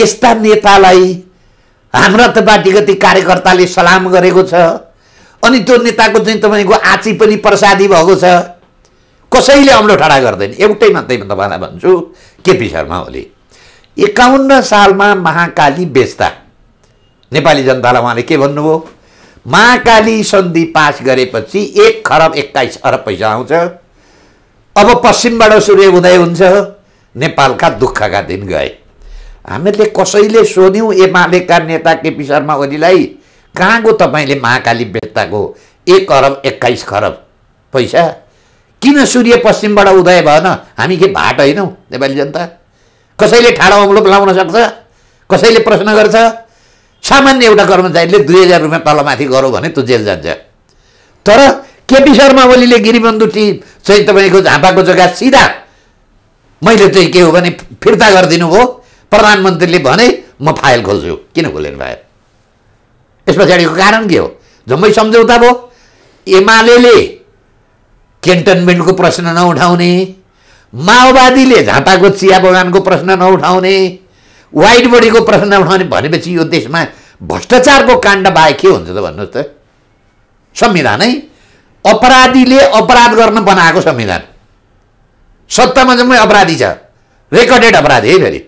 यस्ता नेतालाई हाम्रा त बाटीगति कार्यकर्ताले सलाम गरेको छ अनि त्यो नेताको चाहिँ तपाईँको आँची पनि प्रसादी भएको छ कसैले अम्लो ठाडा गर्दैन एउटै मात्रै म तपाईँलाई भन्छु केपी शर्मा ओली एकाउन्न सालमा महाकाली बेच्दा नेपाली जनतालाई उहाँले के भन्नुभयो महाकाली सन्धि पास गरेपछि एक खरब एक्काइस अरब पैसा आउँछ अब पश्चिमबाट सूर्य उदय हुन्छ नेपालका दुःखका दिन गए हामीले कसैले सोध्यौँ एमालेका नेता केपी शर्मा ओलीलाई कहाँ गयो तपाईँले महाकाली बेच्दाको एक अरब एक्काइस खरब पैसा किन सूर्य पश्चिमबाट उदय भएन हामी के भाट होइनौँ नेपाली जनता कसैले ठाडो अम्लो लाउन सक्छ कसैले प्रश्न गर्छ सामान्य एउटा कर्मचारीले दुई हजार रुपियाँ तलमाथि गरौँ भने त्यो जेल जान्छ तर केपी शर्मा ओलीले गिरिबन्धु टी चाहिँ तपाईँको झापाको जग्गा सिधा मैले चाहिँ के हो भने फिर्ता गरिदिनु भयो प्रधानमन्त्रीले भने म फाइल खोल्छु किन खोलेन फाइल यस पछाडिको कारण के हो जम्मै सम्झौता भयो एमाले क्यान्टनमेन्टको प्रश्न नउठाउने माओवादीले झापाको चिया बगानको प्रश्न नउठाउने वाइट बडीको प्रश्न नउठाउने भनेपछि यो देशमा भ्रष्टाचारको काण्ड बाहेक के हुन्छ त भन्नुहोस् त संविधानै अपराधीले अपराध गर्न बनाएको संविधान सत्तामा जम्मै अपराधी छ रेकर्डेड अपराधी है फेरि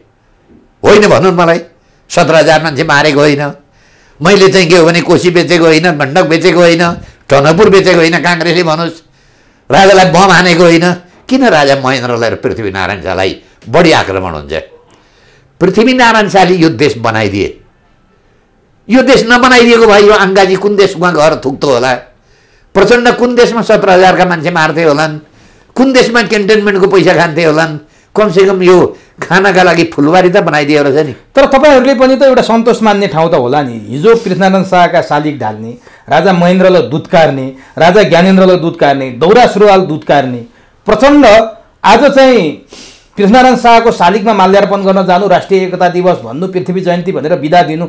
होइन भन्नु मलाई सत्र हजार मान्छे मारेको होइन मैले चाहिँ के हो भने कोसी बेचेको होइन भण्डक बेचेको होइन टनकपुर बेचेको होइन काङ्ग्रेसले भनोस् राजालाई बम हानेको होइन किन राजा महेन्द्रलाई र पृथ्वीनारायण शाहलाई बढी आक्रमण हुन्छ पृथ्वीनारायण शाहले यो देश बनाइदिए यो देश नबनाइदिएको भए यो अङ्गाजी कुन देशमा घर थुक्थ्यो होला प्रचण्ड कुन देशमा सत्र हजारका मान्छे मार्थे होलान् कुन देशमा क्यान्टोनमेन्टको पैसा खान्थे होलान् कमसेकम यो खानाका लागि फुलबारी त बनाइदिएर छ नि तर तपाईँहरूले पनि त एउटा सन्तोष मान्ने ठाउँ त होला नि हिजो कृष्णनारायण शाहका शालिक ढाल्ने राजा महेन्द्रलाई दुध काट्ने राजा ज्ञानेन्द्रलाई दुध काट्ने दौरा सुरुवाल दुध काट्ने प्रचण्ड आज चाहिँ कृष्णारायण शाहको शालिगमा माल्यार्पण गर्न जानु राष्ट्रिय एकता दिवस भन्नु पृथ्वी जयन्ती भनेर बिदा दिनु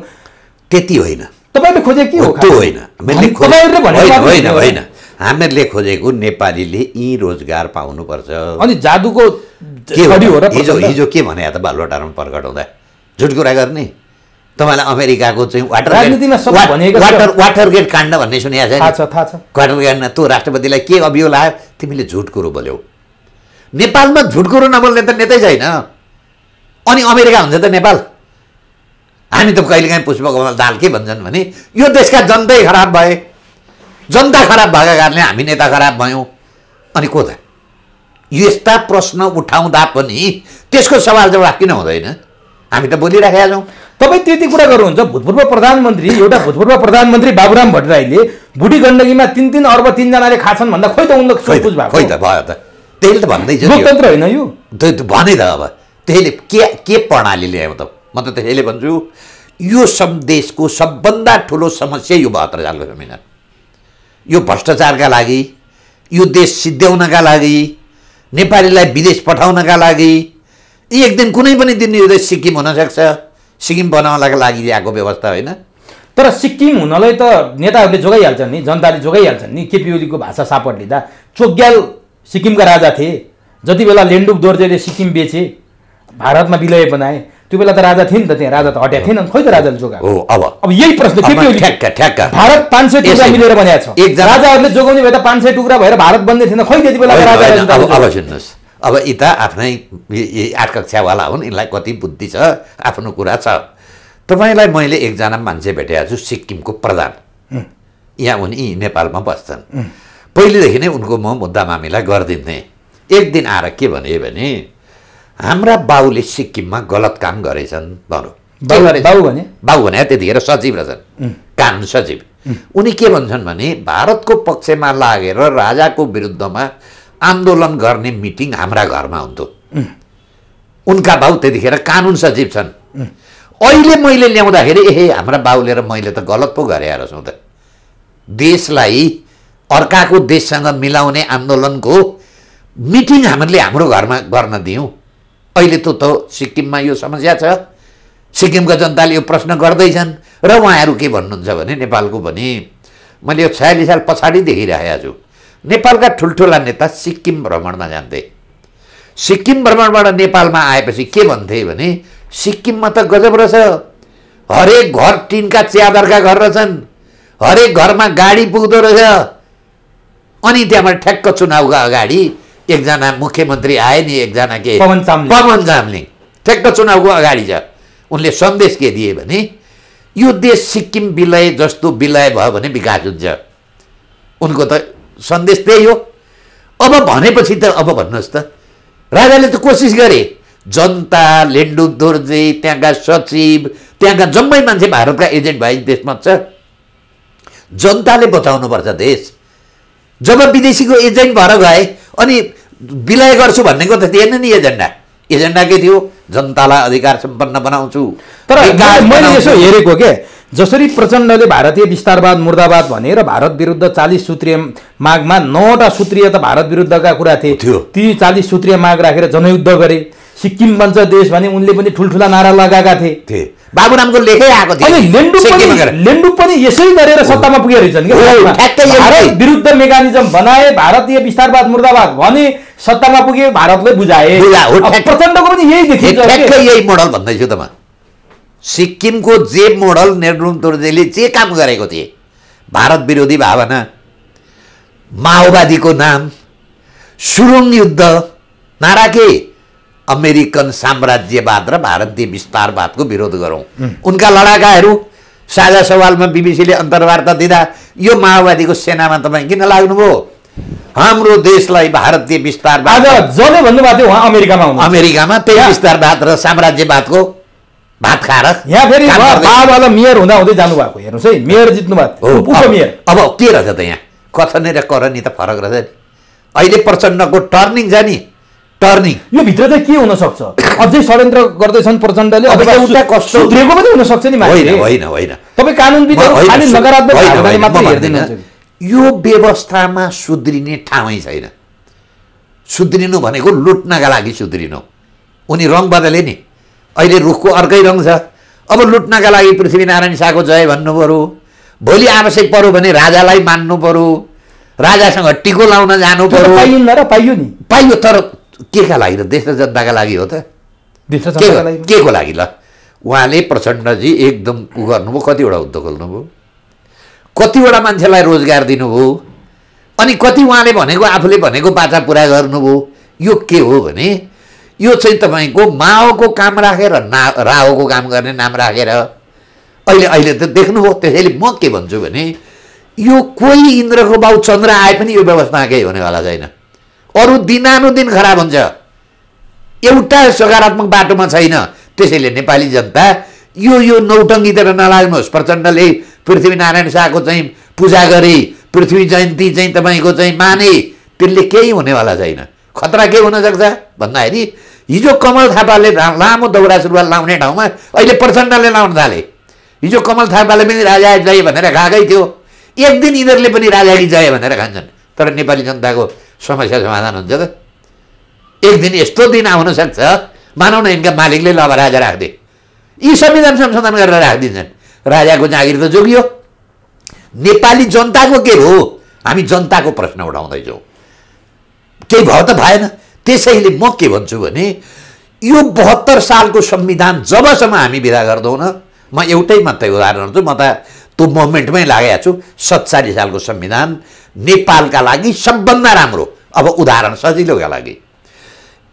त्यति होइन तपाईँले खोजे के हो त्यो होइन होइन होइन हामीहरूले खोजेको नेपालीले यी रोजगार पाउनुपर्छ अनि जादुको के हो र हिजो हिजो के भने त बालुवाटारमा प्रकट हुँदा झुट कुरा गर्ने तपाईँलाई अमेरिकाको चाहिँ वाटर वाटर वाटर गेट काण्ड भन्ने सुनेको छ वाटर गेट त्यो राष्ट्रपतिलाई के अभियो लायो तिमीले झुट कुरो बोल्यौ नेपालमा झुट कुरो नबोल्ने त नेतै छैन अनि अमेरिका हुन्छ त नेपाल हामी त कहिलेकाहीँ पुष्पकमल दाल के भन्छन् भने यो देशका जनतै खराब भए जनता खराब भएको कारणले हामी नेता खराब भयौँ अनि को त यस्ता प्रश्न उठाउँदा पनि त्यसको सवाल जवाफ किन हुँदैन हामी त बोलिराखेका छौँ तपाईँ त्यति कुरा गर्नुहुन्छ भूतपूर्व प्रधानमन्त्री एउटा भूतपूर्व प्रधानमन्त्री बाबुराम भट्टराईले बुढी गण्डकीमा तिन तिन अर्ब तिनजनाले खान्छन् भन्दा खोइ त उनले खोइ त भयो त त्यसले त भन्दैछ लोकतन्त्र होइन यो भने त अब त्यसैले के के प्रणाली ल्यायो त म त त्यसैले भन्छु यो सब देशको सबभन्दा ठुलो समस्या यो भत्र जालको संविधान यो भ्रष्टाचारका लागि यो देश सिद्ध्याउनका लागि नेपालीलाई विदेश पठाउनका लागि यी एक दिन कुनै पनि दिन यो देश सिक्किम हुनसक्छ सिक्किम बनाउनका लागि आएको व्यवस्था होइन तर सिक्किम हुनलाई त नेताहरूले जोगाइहाल्छन् नि जनताले जोगाइहाल्छन् नि केपी ओलीको भाषा सापट लिँदा चोग्याल सिक्किमका राजा थिए जति बेला लेन्डुक दोर्जेले सिक्किम बेचे भारतमा विलय बनाए त्यो बेला त राजा थिए नि त त्यहाँ राजा त हट्या थिएन खोइ त राजाले जोगाएको हो अब अब यही प्रश्न के ठ्याक्क ठ्याक्क भारत पाँच सय टुक्रा मिलेर बनाएको छ राजाहरूले जोगाउने भए त पाँच सय टुक्रा भएर भारत बन्दै थिएन खोइ त्यति बेला राजा अब सुन्नुहोस् अब यी त आफ्नै आठ कक्षावाला हुन् यिनलाई कति बुद्धि छ आफ्नो कुरा छ तपाईँलाई मैले एकजना मान्छे भेटेको छु सिक्किमको प्रधान यहाँ उनी नेपालमा बस्छन् पहिलेदेखि नै उनको म मुद्दा मामिला गरिदिन्थेँ एक दिन आएर के भने हाम्रा बाउले सिक्किममा गलत काम गरेछन् भनौँ बाउ भने बाउ भने त्यतिखेर सचिव रहेछन् कानुन सचिव उनी के भन्छन् भने भारतको पक्षमा लागेर राजाको विरुद्धमा आन्दोलन गर्ने मिटिङ हाम्रा घरमा हुन्थ्यो उनका बाउ त्यतिखेर कानुन सचिव छन् अहिले मैले ल्याउँदाखेरि ए हाम्रा बाउले र मैले त गलत पो गरेँ रहेछौँ त देशलाई अर्काको देशसँग मिलाउने आन्दोलनको मिटिङ हामीले हाम्रो घरमा गर्न दियौँ अहिले त त सिक्किममा यो समस्या छ सिक्किमका जनताले यो प्रश्न गर्दैछन् र उहाँहरू के भन्नुहुन्छ भने नेपालको भने मैले यो छयालिस साल पछाडि देखिरहेको छु नेपालका ठुल्ठुला नेता सिक्किम भ्रमणमा जान्थे सिक्किम भ्रमणबाट नेपालमा आएपछि के भन्थे भने सिक्किममा त गजब रहेछ हरेक घर टिनका च्यादरका घर रहेछन् हरेक घरमा गाडी पुग्दो रहेछ अनि त्यहाँबाट ठ्याक्क चुनावका अगाडि एकजना मुख्यमन्त्री आए नि एकजना के पवन पवन चामलिङ ठ्याक्क चुनावको अगाडि छ उनले सन्देश के दिए भने यो देश सिक्किम विलय जस्तो विलय भयो भने विकास हुन्छ उनको त सन्देश त्यही हो अब भनेपछि त अब भन्नुहोस् त राजाले त कोसिस गरे जनता लेन्डु दोर्जे त्यहाँका सचिव त्यहाँका जम्मै मान्छे भारतका एजेन्ट भाइ देशमा छ जनताले बचाउनुपर्छ देश जब विदेशीको एजेन्ट भएर गए अनि विलय गर्छु भन्नेको त थिएन नि एजेन्डा एजेन्डा के थियो जनतालाई अधिकार सम्पन्न बनाउँछु तर मैले यसो हेरेको के जसरी प्रचण्डले भारतीय विस्तारवाद मुर्दाबाद भनेर भारत विरुद्ध चालिस सूत्रीय मागमा नौवटा सूत्रीय त भारत विरुद्धका कुरा थिए ती चालिस सूत्रीय माग राखेर जनयुद्ध गरे सिक्किम बन्छ देश भने उनले पनि ठुल्ठुला नारा लगाएका थिए बाबुरामको लेखै आएको थियो लेन्डु लेन्डु पनि यसै गरेर सत्तामा पुगेर हिँड्छन् विरुद्ध मेकानिजम बनाए भारतीय विस्तारवाद मुर्दावाद भने सत्तामा पुगे भारतले बुझाए प्रचण्डको पनि यही देखिन्छ यही मोडल भन्दैछु त सिक्किमको जेब मोडल नेरुम तोर्जेले जे काम गरेको थिए भारत विरोधी भावना माओवादीको नाम सुरुङ युद्ध नारा के अमेरिकन साम्राज्यवाद र भारतीय विस्तारवादको विरोध गरौँ उनका लडाकाहरू साझा सवालमा बिबिसीले अन्तर्वार्ता दिँदा यो माओवादीको सेनामा तपाईँ किन लाग्नुभयो हाम्रो देशलाई भारतीय विस्तारवाद जसले भन्नुभएको थियो उहाँ अमेरिकामा अमेरिकामा त्यही विस्तारवाद र साम्राज्यवादको भात खाएर यहाँ फेरि बाबालाई मेयर हुँदा हुँदै जानुभएको हेर्नुहोस् है मेयर जित्नु भएको मेयर अब के रहेछ त यहाँ कथनी र करनी त फरक रहेछ नि अहिले प्रचण्डको टर्निङ जाने टर्निङ यो भित्र चाहिँ के हुनसक्छ अझै षड्यन्त्र गर्दैछन् प्रचण्डले सुध्रेको पनि हुनसक्छ नि होइन होइन होइन तपाईँ कानुन यो व्यवस्थामा सुध्रिने ठाउँै छैन सुध्रिनु भनेको लुट्नका लागि सुध्रिनु उनी रङ बदले नि अहिले रुखको अर्कै रङ छ अब लुट्नका लागि पृथ्वीनारायण शाहको जय भन्नु पऱ्यो भोलि आवश्यक पऱ्यो भने राजालाई मान्नु पऱ्यो राजासँग टिको लाउन जानु पऱ्यो र पाइयो नि पाइयो तर के का लागि र देश र जनताका लागि हो त के को लागि ल उहाँले प्रचण्डजी एकदम उ गर्नुभयो कतिवटा उद्योग खोल्नुभयो कतिवटा मान्छेलाई रोजगार दिनुभयो अनि कति उहाँले भनेको आफूले भनेको बाचा पुरा गर्नुभयो यो के हो भने यो चाहिँ तपाईँको माओको काम राखेर ना राहोको काम गर्ने नाम राखेर अहिले अहिले त देख्नुभयो त्यसैले म के भन्छु भने यो कोही इन्द्रको बाउ चन्द्र आए पनि यो व्यवस्था केही हुनेवाला छैन अरू दिनानुदिन खराब हुन्छ एउटा सकारात्मक बाटोमा छैन त्यसैले नेपाली जनता यो यो नौटङ्गीतिर नलाग्नुहोस् प्रचण्डले पृथ्वीनारायण शाहको चाहिँ पूजा गरे पृथ्वी जयन्ती चाहिँ तपाईँको चाहिँ माने त्यसले केही हुनेवाला छैन खतरा के हुनसक्छ भन्दाखेरि हिजो कमल थापाले लामो दौरा सुरुवाल लाउने ठाउँमा अहिले प्रचण्डले लाउन थाले हिजो कमल थापाले पनि राजा जय भनेर खाएकै थियो एक दिन यिनीहरूले पनि राजा जय भनेर खान्छन् तर नेपाली जनताको समस्या समाधान हुन्छ त एक दिन यस्तो दिन आउन सक्छ मानौ न यिनका मालिकले अब राजा राखिदिए यी संविधान संशोधन गरेर राखिदिन्छन् राजाको जागिर त जोगियो नेपाली जनताको के हो हामी जनताको प्रश्न उठाउँदैछौँ केही भयो त भएन त्यसैले म के भन्छु भने यो बहत्तर सालको संविधान जबसम्म हामी विदा गर्दैनौँ म एउटै मात्रै उदाहरण छु म त त्यो मोमेन्टमै लागेको छु सत्तालिस सालको संविधान नेपालका लागि सबभन्दा राम्रो अब उदाहरण सजिलोका लागि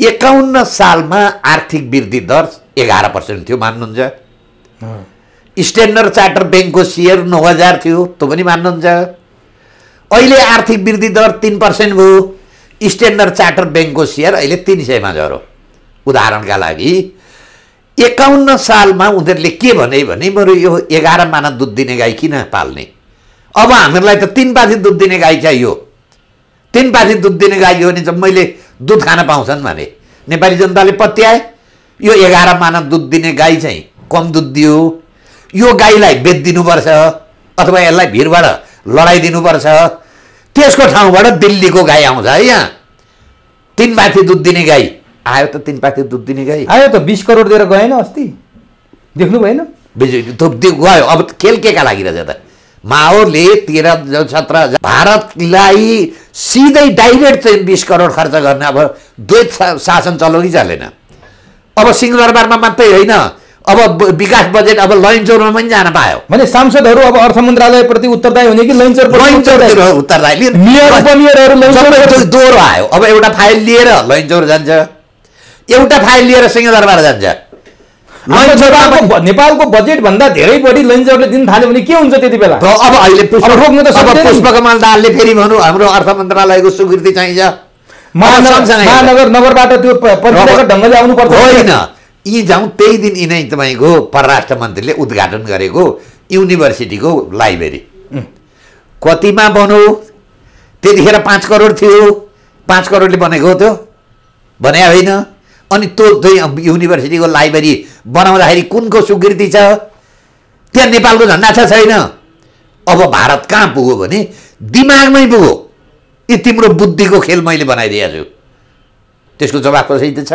एकाउन्न सालमा आर्थिक वृद्धि दर एघार पर्सेन्ट थियो मान्नुहुन्छ स्ट्यान्डर्ड चार्टर ब्याङ्कको सेयर नौ हजार थियो त्यो पनि मान्नुहुन्छ अहिले आर्थिक वृद्धि दर तिन पर्सेन्ट भयो स्ट्यान्डर्ड चार्टर ब्याङ्कको सेयर अहिले तिन सयमा झरो उदाहरणका लागि एकाउन्न सालमा उनीहरूले के भने भने बरु यो एघार माना दुध दिने गाई किन पाल्ने अब हामीहरूलाई त तिन पाथी दुध दिने गाई चाहियो तिन पाथी दुध दिने गाई हो भने जब मैले दुध खान पाउँछन् भने नेपाली जनताले पत्याए यो एघार माना दुध दिने गाई चाहिँ कम दुध दियो यो गाईलाई बेच दिनुपर्छ अथवा यसलाई भिरबाट लडाइदिनुपर्छ त्यसको ठाउँबाट दिल्लीको गाई आउँछ है यहाँ तिन पाथी दुध दिने गाई आयो त तिन पाथी दुध दिने गाई आयो त बिस करोड दिएर गएन अस्ति देख्नु भएन बिजुली गयो अब खेल के का लागि रहेछ त माओले तेह्र सत्र भारतलाई सिधै डाइरेक्ट चाहिँ बिस करोड खर्च गर्ने अब द्वैत शासन चलाउनै चालेन अब सिंहदरबारमा मात्रै होइन अब विकास बजेट अब लैनचौरमा पनि जान पायो भने सांसदहरू अब अर्थ मन्त्रालयप्रति उत्तरदायी हुने कि लैनचौर उत्तरदायी मेयर दोहोरो आयो अब एउटा फाइल लिएर लैनचौर जान्छ एउटा फाइल लिएर सिंहदरबार जान्छ नेपालको बजेट भन्दा धेरै बढी लैनचौरले दिन थाल्यो भने के हुन्छ त्यति बेला अब अहिले रोक्नु त अब पुष्पकमल दालले फेरि भनौँ हाम्रो अर्थ मन्त्रालयको स्वीकृति चाहिन्छ महानगर नगरबाट त्यो ढङ्गले पर्छ होइन यी जाउँ त्यही दिन यिनै तपाईँको परराष्ट्र मन्त्रीले उद्घाटन गरेको युनिभर्सिटीको लाइब्रेरी कतिमा बनाऊ त्यतिखेर पाँच करोड थियो पाँच करोडले बनेको त्यो भने होइन अनि त्यो युनिभर्सिटीको लाइब्रेरी बनाउँदाखेरि कुनको स्वीकृति छ त्यहाँ नेपालको झन्डा छ छैन अब भारत कहाँ पुग्यो भने दिमागमै पुग्यो यी तिम्रो बुद्धिको खेल मैले बनाइदिएको छु त्यसको जवाब कसरी त छ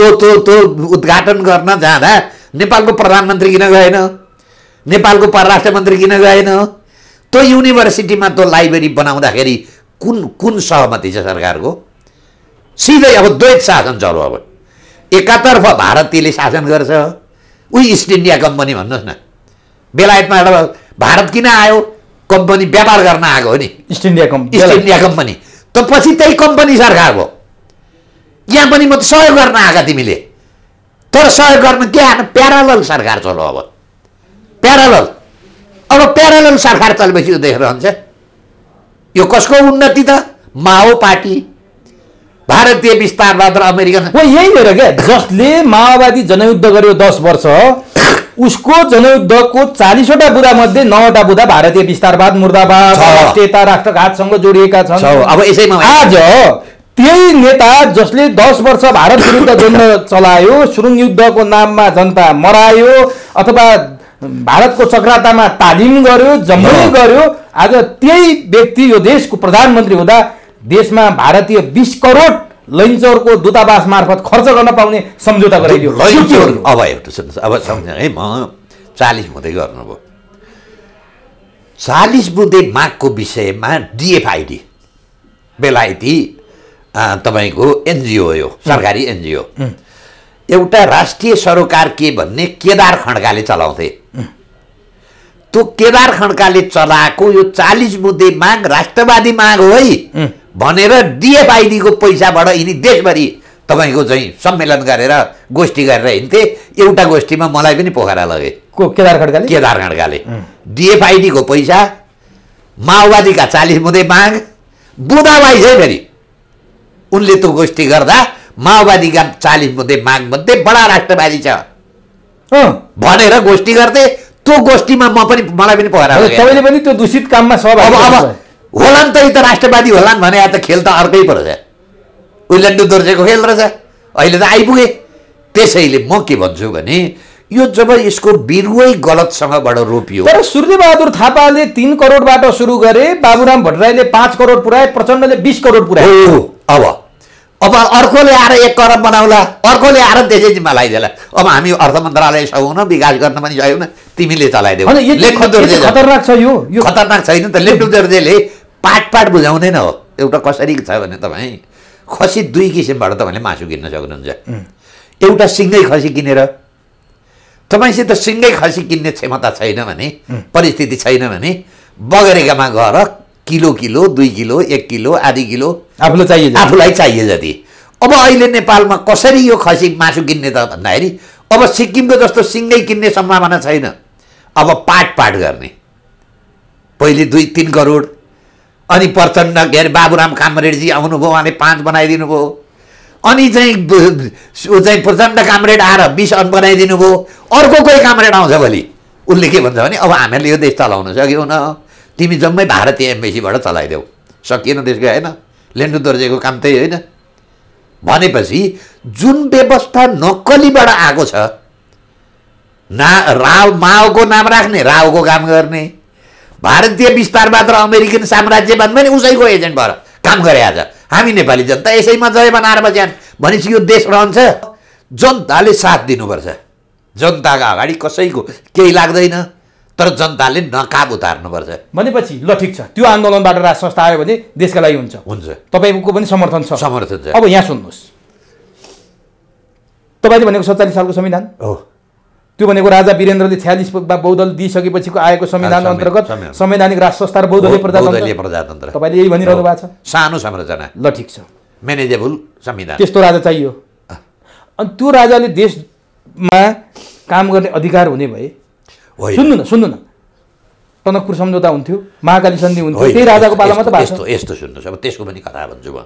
त्यो त्यो त्यो उद्घाटन गर्न जाँदा नेपालको प्रधानमन्त्री किन गएन नेपालको परराष्ट्र मन्त्री किन गएन त्यो युनिभर्सिटीमा त्यो लाइब्रेरी बनाउँदाखेरि कुन कुन सहमति छ सरकारको सिधै अब द्वैत शासन चलो अब एकातर्फ भारतीयले शासन गर्छ उही इस्ट इन्डिया कम्पनी भन्नुहोस् न बेलायतमा एउटा भारत किन आयो कम्पनी व्यापार गर्न आएको हो नि East India company East India company त पछि त्यही कम्पनी सरकार भयो यहाँ पनि म त सहयोग गर्न आएका तिमीले तर सहयोग गर्न त्यहाँ प्यारालल सरकार चलो अब प्यारालल अब प्यारालल सरकार चलेपछि यो देखिरहन्छ यो कसको उन्नति त माओ पार्टी भारतीय विस्तारवाद र अमेरिकन हो यही हो र क्या जसले माओवादी जनयुद्ध गर्यो दस वर्ष उसको जनयुद्धको चालिसवटा बुदामध्ये नौवटा बुदा भारतीय विस्तारवाद मुर्दाबाद राष्ट्रियता राष्ट्रघातसँग जोडिएका छन् अब यसैमा आज त्यही नेता जसले दस वर्ष भारत विरुद्ध द्वन्द्व चलायो सुरुङ युद्धको नाममा जनता मरायो अथवा भारतको चक्रातामा तालिम गर्यो जम्मै गर्यो आज त्यही व्यक्ति यो देशको प्रधानमन्त्री हुँदा देशमा भारतीय बिस करोड लैन्चोरको दूतावास मार्फत खर्च गर्न पाउने सम्झौता गराइदियो अब एउटा सुन्नुहोस् अब सम्झ है म चालिस हुँदै गर्नुभयो चालिस बुधे मागको विषयमा डिएफआइडी बेलायती तपाईँको एनजिओ यो सरकारी एनजिओ एउटा राष्ट्रिय सरोकार के भन्ने केदार खड्काले चलाउँथे त्यो केदार खड्काले चलाएको यो चालिस मुद्दे माग राष्ट्रवादी माग हो है भनेर डिएफआइडीको पैसाबाट यिनी देशभरि तपाईँको चाहिँ सम्मेलन गरेर गोष्ठी गरेर हिँड्थे एउटा गोष्ठीमा मलाई पनि पोखरा लगे को केदार खड्काले केदार खड्काले डिएफआइडीको पैसा माओवादीका चालिस मुद्दे माग बुधाबाई चाहिँ फेरि उनले त गोष्ठी गर्दा माओवादीका चालिस मध्ये माग मध्ये बडा राष्ट्रवादी छ भनेर गोष्ठी गर्दै त्यो गोष्ठीमा म पनि मलाई पनि पहरा तपाईँले पनि त्यो दूषित काममा अब अब नि त यी त राष्ट्रवादी होलान् भने त खेल त अर्कै पो रहेछ उहिले दोर्जेको खेल रहेछ अहिले त आइपुगे त्यसैले म के भन्छु भने यो जब यसको बिरुवै गलतसँगबाट रोपियो तर सूर्यबहादुर थापाले तिन करोडबाट सुरु गरे बाबुराम भट्टराईले पाँच करोड पुऱ्याए प्रचण्डले बिस करोड पुऱ्यायो अब अब अर्कोले आएर एक करब बनाउला अर्कोले आएर त्यसै जिम्मा लगाइदिएला अब हामी अर्थ मन्त्रालय सघौँ विकास गर्न पनि सघौँ तिमीले चलाइदेऊ खतरनाक छ यो खतरनाक छैन त लेख्नु दर्जेले पाट पाट बुझाउँदैन हो एउटा कसरी छ भने तपाईँ खसी दुई किसिमबाट तपाईँले मासु किन्न सक्नुहुन्छ एउटा सिङ्गै खसी किनेर तपाईँसित सिङ्गै खसी किन्ने क्षमता छैन भने परिस्थिति छैन भने बगरेकामा गएर किलो किलो दुई किलो एक किलो आधी किलो आफूलाई चाहियो आफूलाई चाहियो जति अब अहिले नेपालमा कसरी यो खसी मासु किन्ने त भन्दाखेरि अब सिक्किमको जस्तो सिङ्गै किन्ने सम्भावना छैन अब पाठ पाठ गर्ने पहिले दुई तिन करोड अनि प्रचण्ड के अरे बाबुराम कामरेडजी आउनुभयो उहाँले पाँच बनाइदिनु भयो अनि चाहिँ ऊ चाहिँ प्रचण्ड कामरेड आएर बिस अन बनाइदिनु भयो अर्को कोही कामरेड आउँछ भोलि उसले के भन्छ भने अब हामीहरूले यो देश चलाउन सक्यौ न तिमी जम्मै भारतीय एम्बेसीबाट चलाइदेऊ सकिएन देश गएन लेन्टु दर्जेको काम त्यही होइन भनेपछि जुन व्यवस्था नक्कलीबाट आएको छ ना राव माओको नाम राख्ने रावको काम गर्ने भारतीय विस्तारवाद र अमेरिकन साम्राज्य भन्नु पनि उसैको एजेन्ट भएर काम गरे आज हामी नेपाली जनता यसैमा जय बनाएर बस्यान् भनेपछि यो देश रहन्छ जनताले साथ दिनुपर्छ जनताको अगाडि कसैको केही लाग्दैन तर जनताले नकाब उतार्नुपर्छ भनेपछि ल ठिक छ त्यो आन्दोलनबाट राज संस्था आयो भने देशका लागि हुन्छ हुन्छ तपाईँको पनि समर्थन छ समर्थन छ अब यहाँ सुन्नुहोस् तपाईँले भनेको सत्तालिस सालको संविधान हो त्यो भनेको राजा वीरेन्द्रले छ्यालिसमा बौद्धल दिइसकेपछिको आएको संविधान अन्तर्गत संवैधानिक राज संस्था र बहुदलीय प्रजातन्त्र तपाईँले यही भनिरहनु भएको छ सानो संरचना ल ठिक छ म्यानेजेबल संविधान त्यस्तो राजा चाहियो अनि त्यो राजाले देशमा काम गर्ने अधिकार हुने भए सुन्नु न सुन्नु न टनकपुर सम्झौता हुन्थ्यो महाकाली सन्धि हुन्थ्यो त्यही राजाको पालामा त यस्तो यस्तो सुन्नुहोस् अब त्यसको पनि कथा भन्छु म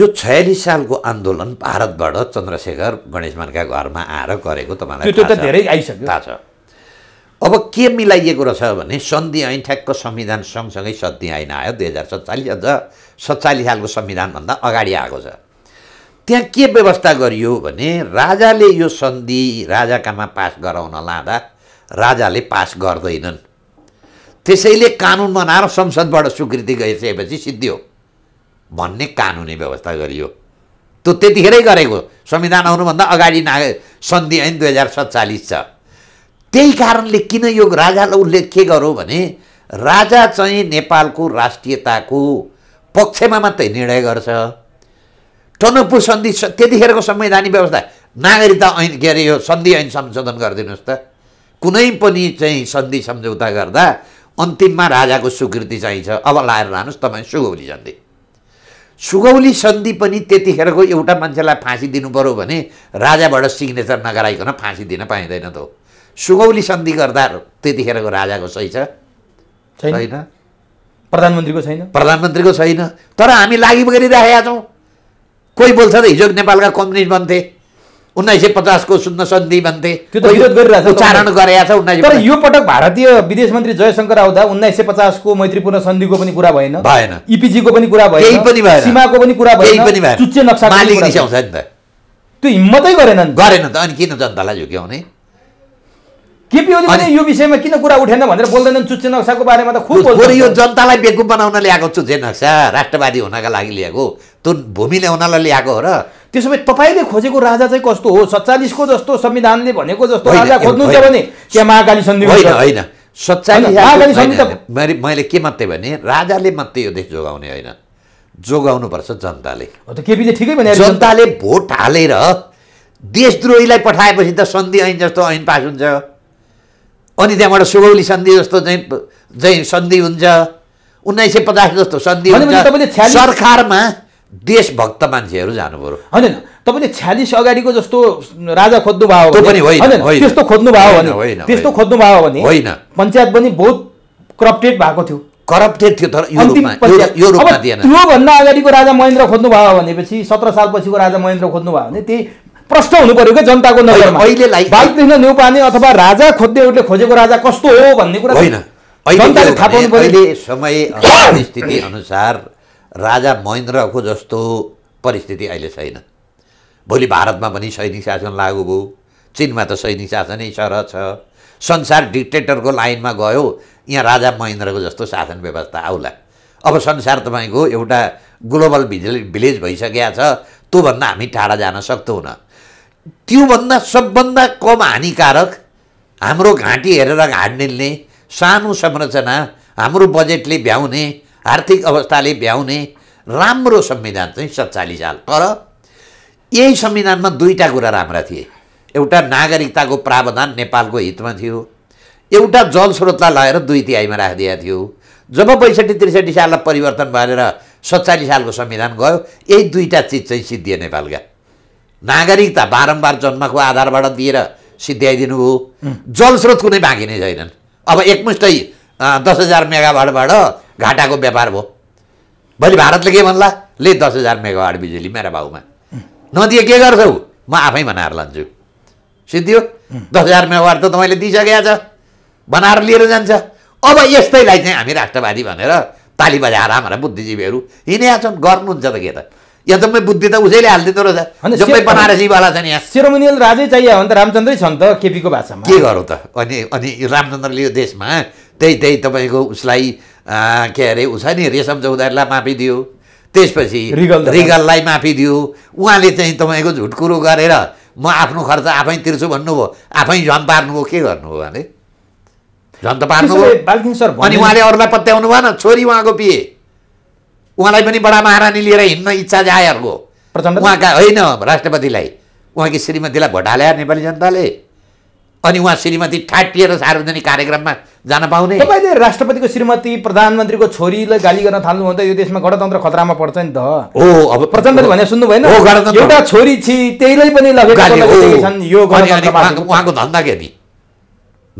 यो छयालिस सालको आन्दोलन भारतबाट चन्द्रशेखर गणेशमानका घरमा आएर गरेको तपाईँलाई त्यो त धेरै आइसक्यो थाहा छ अब के मिलाइएको रहेछ भने सन्धि ऐन ठ्याक्क संविधान सँगसँगै सन्धि ऐन आयो दुई हजार सत्तालिस अझ सत्तालिस सालको संविधानभन्दा अगाडि आएको छ त्यहाँ के व्यवस्था गरियो भने राजाले यो सन्धि राजाकामा पास गराउन लाँदा राजाले पास गर्दैनन् त्यसैले कानुन बनाएर संसदबाट स्वीकृति गइसकेपछि सिद्धियो भन्ने कानुनी व्यवस्था गरियो त्यो त्यतिखेरै गरेको संविधान आउनुभन्दा अगाडि ना सन्धि ऐन दुई हजार सत्तालिस छ त्यही कारणले किन यो राजालाई उसले के गर्यो भने राजा चाहिँ नेपालको राष्ट्रियताको पक्षमा मात्रै निर्णय गर्छ टनकपुर सन्धि त्यतिखेरको संवैधानिक व्यवस्था नागरिकता ऐन के अरे यो सन्धि ऐन संशोधन गरिदिनुहोस् त कुनै पनि चाहिँ सन्धि सम्झौता गर्दा अन्तिममा राजाको स्वीकृति चाहिन्छ अब लाएर लानुहोस् तपाईँ सुगौली सन्धि सुगौली सन्धि पनि त्यतिखेरको एउटा मान्छेलाई फाँसी दिनु पऱ्यो भने राजाबाट सिग्नेचर नगराइकन फाँसी दिन पाइँदैन त हो सुगौली सन्धि गर्दा त्यतिखेरको राजाको सही छ छैन प्रधानमन्त्रीको छैन प्रधानमन्त्रीको छैन तर हामी लागि गरिराखेका छौँ कोही बोल्छ त हिजो नेपालका कम्युनिस्ट भन्थे उन्नाइस सय पचासको सुन्न सन्धि भन्थे उच्चारण गरेका छ उन्नाइस तर यो पटक भारतीय विदेश मन्त्री जयशङ्कर आउँदा उन्नाइस सय पचासको मैत्रीपूर्ण सन्धिको पनि कुरा भएन भएन इपिजीको पनि कुरा भएन पनि भएन सीमाको पनि कुरा भएन चुच्चे नक्सा मालिक नि त त्यो हिम्मतै गरेन गरेन त अनि किन जनतालाई झुक्याउने केपी ओली यो विषयमा किन कुरा उठेन भनेर बोल्दैनन् चुच्चे नक्साको बारेमा त खुब यो जनतालाई बेकुप बनाउन ल्याएको चुच्चे नक्सा राष्ट्रवादी हुनका लागि ल्याएको त्यो भूमि ल्याउनलाई ल्याएको हो र त्यसो भए तपाईँले खोजेको राजा चाहिँ कस्तो हो सत्तालिसको जस्तो संविधानले भनेको जस्तो राजा खोज्नुहुन्छ भने त्यहाँ महाकाली सन्धि होइन होइन सत्तालिस मैले के मात्रै भने राजाले मात्रै यो देश जोगाउने होइन जोगाउनुपर्छ जनताले केपीले ठिकै भने जनताले भोट हालेर देशद्रोहीलाई पठाएपछि त सन्धि ऐन जस्तो ऐन पास हुन्छ अनि त्यहाँबाट सुगौली सन्धि जस्तो चाहिँ चाहिँ सन्धि हुन्छ उन्नाइस सय पचास जस्तो सन्धि सरकारमा देशभक्त मान्छेहरू जानु पऱ्यो होइन तपाईँले छ्यालिस अगाडिको जस्तो राजा खोज्नु भयो त्यस्तो खोज्नु भयो भने त्यस्तो खोज्नु भयो भने होइन पञ्चायत पनि बहुत करप्टेड भएको थियो करप्टेड थियो तर योभन्दा अगाडिको राजा महेन्द्र खोज्नु भयो भनेपछि सत्र सालपछिको राजा महेन्द्र खोज्नु भयो भने त्यही प्रश्न हुनु पर्यो क्या जनताको नजरमा अहिलेलाई बालकृष्ण अथवा राजा खोज्नेहरूले खोजेको राजा कस्तो हो भन्ने कुरा होइन जनताले थाहा पाउनु पर्यो समय परिस्थिति अनुसार राजा महेन्द्रको जस्तो परिस्थिति अहिले छैन भोलि भारतमा पनि सैनिक शासन लागु भयो चिनमा त सैनिक शासनै सरह छ संसार डिक्टेटरको लाइनमा गयो यहाँ राजा महेन्द्रको जस्तो शासन व्यवस्था आउला अब संसार तपाईँको एउटा ग्लोबल भिज भिलेज भइसकेका छ त्योभन्दा हामी टाढा जान सक्दैनौँ त्योभन्दा सबभन्दा कम हानिकारक हाम्रो घाँटी हेरेर निल्ने सानो संरचना हाम्रो बजेटले भ्याउने आर्थिक अवस्थाले भ्याउने राम्रो संविधान चाहिँ सत्तालिस साल तर यही संविधानमा दुईवटा कुरा राम्रा थिए एउटा नागरिकताको प्रावधान नेपालको हितमा थियो एउटा जल स्रोतलाई लगाएर दुई तिहाईमा राखिदिएको थियो जब बैसठी त्रिसठी साललाई परिवर्तन भएर सत्तालिस सालको संविधान गयो यही दुईवटा चिज चाहिँ सिद्धिए नेपालका नागरिकता बारम्बार जन्मको आधारबाट दिएर सिद्ध्याइदिनु हो जलस्रोत कुनै बाँकी नै छैनन् अब एकमुष्टै दस हजार मेगावाटबाट घाटाको व्यापार भयो भोलि भारतले के भन्ला ले दस हजार मेगावाट बिजुली मेरा भाउमा नदिए के गर्छौ म आफै बनाएर लान्छु सिद्धियो दस हजार मेगावाट त तपाईँले दिइसकेको छ बनाएर लिएर जान्छ अब यस्तैलाई चाहिँ हामी राष्ट्रवादी भनेर ताली बजाएर हाम्रा बुद्धिजीवीहरू हिँडेका छन् गर्नुहुन्छ त के त या जम्मै बुद्धि त उसैले हालिदिँदो रहेछ जम्मै बनारसीवाला छ नि यहाँ सेरोमोनियल राजै चाहियो भने त रामचन्द्रै छन् त केपीको भाषामा के गरौँ त अनि अनि रामचन्द्रले यो देशमा त्यही त्यही तपाईँको उसलाई के अरे उस नि रेशम चौधरीलाई माफी दियो त्यसपछि रिगल रिगललाई माफी दियो उहाँले चाहिँ तपाईँको झुटकुरो गरेर म आफ्नो खर्च आफै तिर्छु भन्नुभयो आफै झन पार्नुभयो के गर्नुभयो भने झन् त पार्नुभयो अनि उहाँले अरूलाई पत्याउनु भएन छोरी उहाँको पिए उहाँलाई पनि बडा महारानी लिएर हिँड्न इच्छा जायहरूको प्रचण्ड उहाँका होइन राष्ट्रपतिलाई उहाँकी श्रीमतीलाई भोट नेपाली जनताले अनि उहाँ श्रीमती ठाटिएर सार्वजनिक कार्यक्रममा जान पाउने तपाईँले राष्ट्रपतिको श्रीमती प्रधानमन्त्रीको छोरीलाई गाली गर्न थाल्नुभयो त यो देशमा गणतन्त्र खतरामा पर्छ नि त हो अब प्रचण्डले भने सुन्नु भएन एउटा छोरी छि त्यहीलाई पनि उहाँको धन्दा के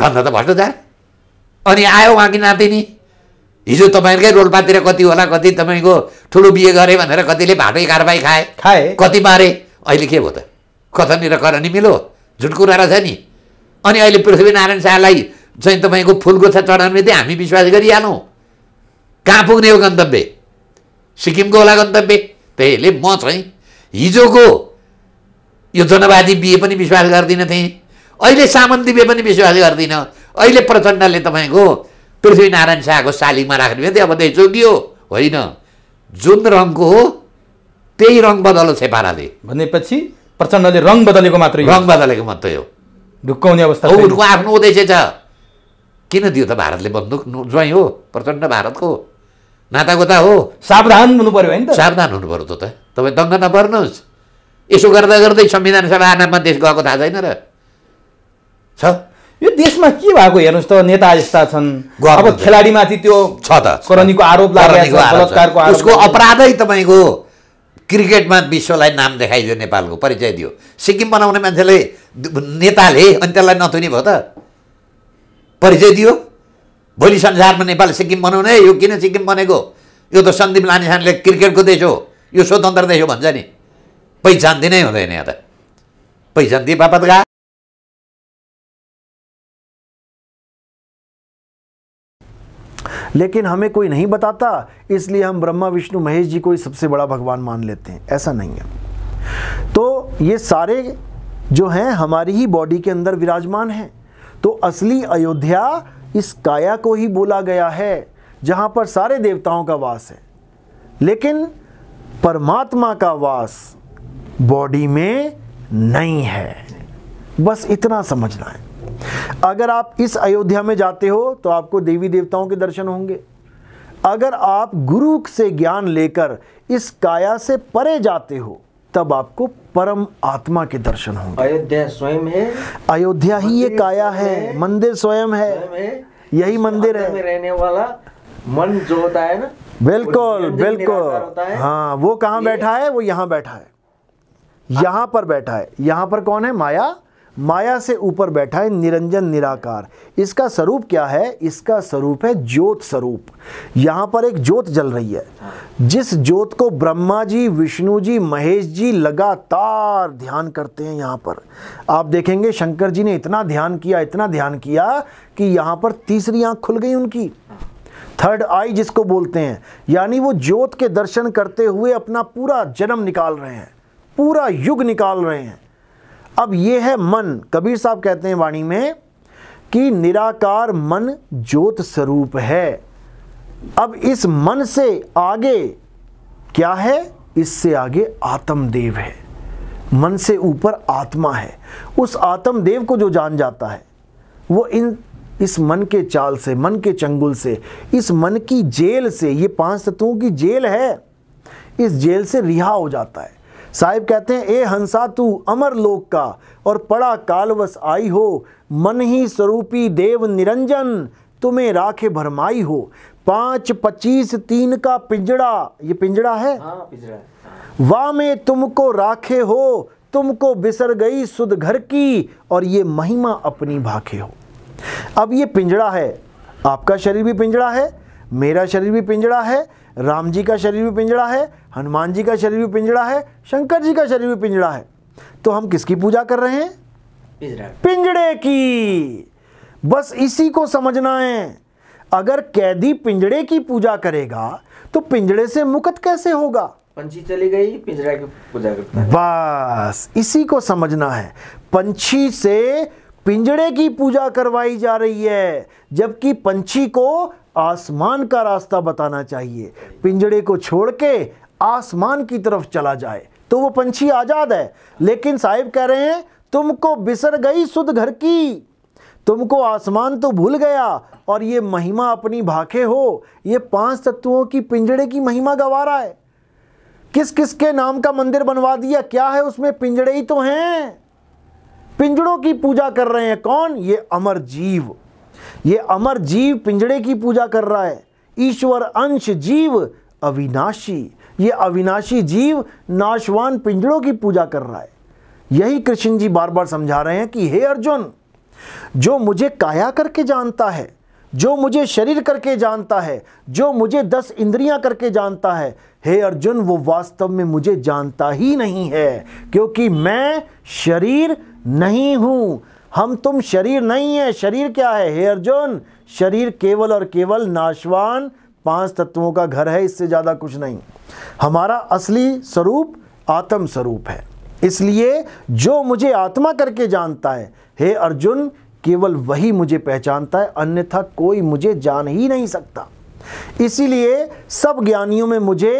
धन्दा त भ्रष्टाचार अनि आयो उहाँकी नातिनी हिजो तपाईँहरूकै रोल्पातिर कति होला कति तपाईँको ठुलो बिहे गरे भनेर कतिले भाटै कारबाही खाए खाए कति मारे अहिले के भयो त कथनी र करनी मिलो झुट कुरा रहेछ नि अनि अहिले पृथ्वीनारायण शाहलाई चाहिँ तपाईँको फुलगोछा चढाउने बित्तिकै हामी विश्वास गरिहालौँ कहाँ पुग्ने हो गन्तव्य सिक्किमको होला गन्तव्य त्यसले म चाहिँ हिजोको यो जनवादी बिहे पनि विश्वास गर्दिनँ थिएँ अहिले सामन्ती बिहे पनि विश्वास गर्दिनँ अहिले प्रचण्डले तपाईँको पृथ्वीनारायण शाहको सालीमा राख्ने त्यो अब त्यही जोगियो होइन जुन रङको हो त्यही रङ बदलो छेपाराले भनेपछि प्रचण्डले रङ बदलेको मात्रै रङ बदलेको मात्रै हो ढुक्काउने अवस्था हो उनको आफ्नो उद्देश्य छ किन दियो त भारतले बन्दुक ज्वाइँ हो प्रचण्ड भारतको नातागोता हो सावधान हुनु पऱ्यो होइन सावधान हुनु पऱ्यो त तपाईँ दङ्ग नपर्नुहोस् यसो गर्दा गर्दै संविधान सभा आनामा देश गएको थाहा छैन र छ यो देशमा के भएको हेर्नुहोस् त नेता यस्ता छन् अब खेलाडीमाथि त्यो छ त करणीको आरोप लागेको उसको अपराधै तपाईँको क्रिकेटमा विश्वलाई नाम देखाइदियो नेपालको परिचय दियो सिक्किम बनाउने मान्छेले नेताले अनि त्यसलाई नथुने भयो त परिचय दियो भोलि संसारमा नेपाल सिक्किम बनाउने यो किन सिक्किम बनेको यो त सन्दीप लानेसानले क्रिकेटको देश हो यो स्वतन्त्र देश हो भन्छ नि पहिचान दिनै हुँदैन यहाँ त पहिचान दिए बापत गा लेकिन हमें कोई नहीं बताता इसलिए हम ब्रह्मा विष्णु महेश जी को ही सबसे बड़ा भगवान मान लेते हैं ऐसा नहीं है तो ये सारे जो हैं हमारी ही बॉडी के अंदर विराजमान हैं तो असली अयोध्या इस काया को ही बोला गया है जहाँ पर सारे देवताओं का वास है लेकिन परमात्मा का वास बॉडी में नहीं है बस इतना समझना है अगर आप इस अयोध्या में जाते हो तो आपको देवी देवताओं के दर्शन होंगे अगर आप गुरु से ज्ञान लेकर इस काया से परे जाते हो तब आपको परम आत्मा के दर्शन होंगे अयोध्या स्वयं है अयोध्या ही ये काया है, है मंदिर स्वयं है, है। यही मंदिर है रहने वाला मन जो होता है ना बिल्कुल बिल्कुल हाँ वो कहाँ बैठा है वो यहाँ बैठा है हाँ। यहाँ पर बैठा है यहाँ पर कौन है माया माया से ऊपर बैठा है निरंजन निराकार इसका स्वरूप क्या है इसका स्वरूप है ज्योत स्वरूप यहाँ पर एक ज्योत जल रही है जिस ज्योत को ब्रह्मा जी विष्णु जी महेश जी लगातार ध्यान करते हैं यहाँ पर आप देखेंगे शंकर जी ने इतना ध्यान किया इतना ध्यान किया कि यहाँ पर तीसरी आँख खुल गई उनकी थर्ड आई जिसको बोलते हैं यानी वो ज्योत के दर्शन करते हुए अपना पूरा जन्म निकाल रहे हैं पूरा युग निकाल रहे हैं अब ये है मन कबीर साहब कहते हैं वाणी में कि निराकार मन ज्योत स्वरूप है अब इस मन से आगे क्या है इससे आगे आत्मदेव है मन से ऊपर आत्मा है उस आत्मदेव को जो जान जाता है वो इन इस मन के चाल से मन के चंगुल से इस मन की जेल से ये पांच तत्वों की जेल है इस जेल से रिहा हो जाता है साहिब कहते हैं ए हंसा तू अमर लोक का और पड़ा कालवस आई हो मन ही स्वरूपी देव निरंजन तुम्हें राखे भरमाई हो पांच पच्चीस तीन का पिंजड़ा ये हाँ, पिंजड़ा है वाह में तुमको राखे हो तुमको बिसर गई सुध घर की और ये महिमा अपनी भाखे हो अब ये पिंजड़ा है आपका शरीर भी पिंजड़ा है मेरा शरीर भी पिंजड़ा है राम जी का शरीर भी पिंजड़ा है हनुमान जी का शरीर भी पिंजड़ा है शंकर जी का शरीर भी पिंजड़ा है तो हम किसकी पूजा कर रहे हैं पिंजड़े की बस इसी को समझना है अगर कैदी पिंजड़े की पूजा करेगा तो पिंजड़े से मुक्त कैसे होगा पंछी चली गई पिंजरा की पूजा करता बस इसी को समझना है पंछी से पिंजड़े की पूजा करवाई जा रही है जबकि पंछी को आसमान का रास्ता बताना चाहिए पिंजड़े को छोड़ के आसमान की तरफ चला जाए तो वो पंछी आज़ाद है लेकिन साहिब कह रहे हैं तुमको बिसर गई सुध घर की तुमको आसमान तो भूल गया और ये महिमा अपनी भाखे हो ये पांच तत्वों की पिंजड़े की महिमा गवा रहा है किस किस के नाम का मंदिर बनवा दिया क्या है उसमें पिंजड़े ही तो हैं पिंजड़ों की पूजा कर रहे हैं कौन ये अमर जीव ये अमर जीव पिंजड़े की पूजा कर रहा है ईश्वर अंश जीव अविनाशी ये अविनाशी जीव नाशवान पिंजड़ों की पूजा कर रहा है यही कृष्ण जी बार बार समझा रहे हैं कि हे अर्जुन जो मुझे काया करके जानता है जो मुझे शरीर करके जानता है जो मुझे दस इंद्रियां करके जानता है हे अर्जुन वो वास्तव में मुझे जानता ही नहीं है क्योंकि मैं शरीर नहीं हूं हम तुम शरीर नहीं है शरीर क्या है हे अर्जुन शरीर केवल और केवल नाशवान पांच तत्वों का घर है इससे ज़्यादा कुछ नहीं हमारा असली स्वरूप आत्म स्वरूप है इसलिए जो मुझे आत्मा करके जानता है हे अर्जुन केवल वही मुझे पहचानता है अन्यथा कोई मुझे जान ही नहीं सकता इसीलिए सब ज्ञानियों में मुझे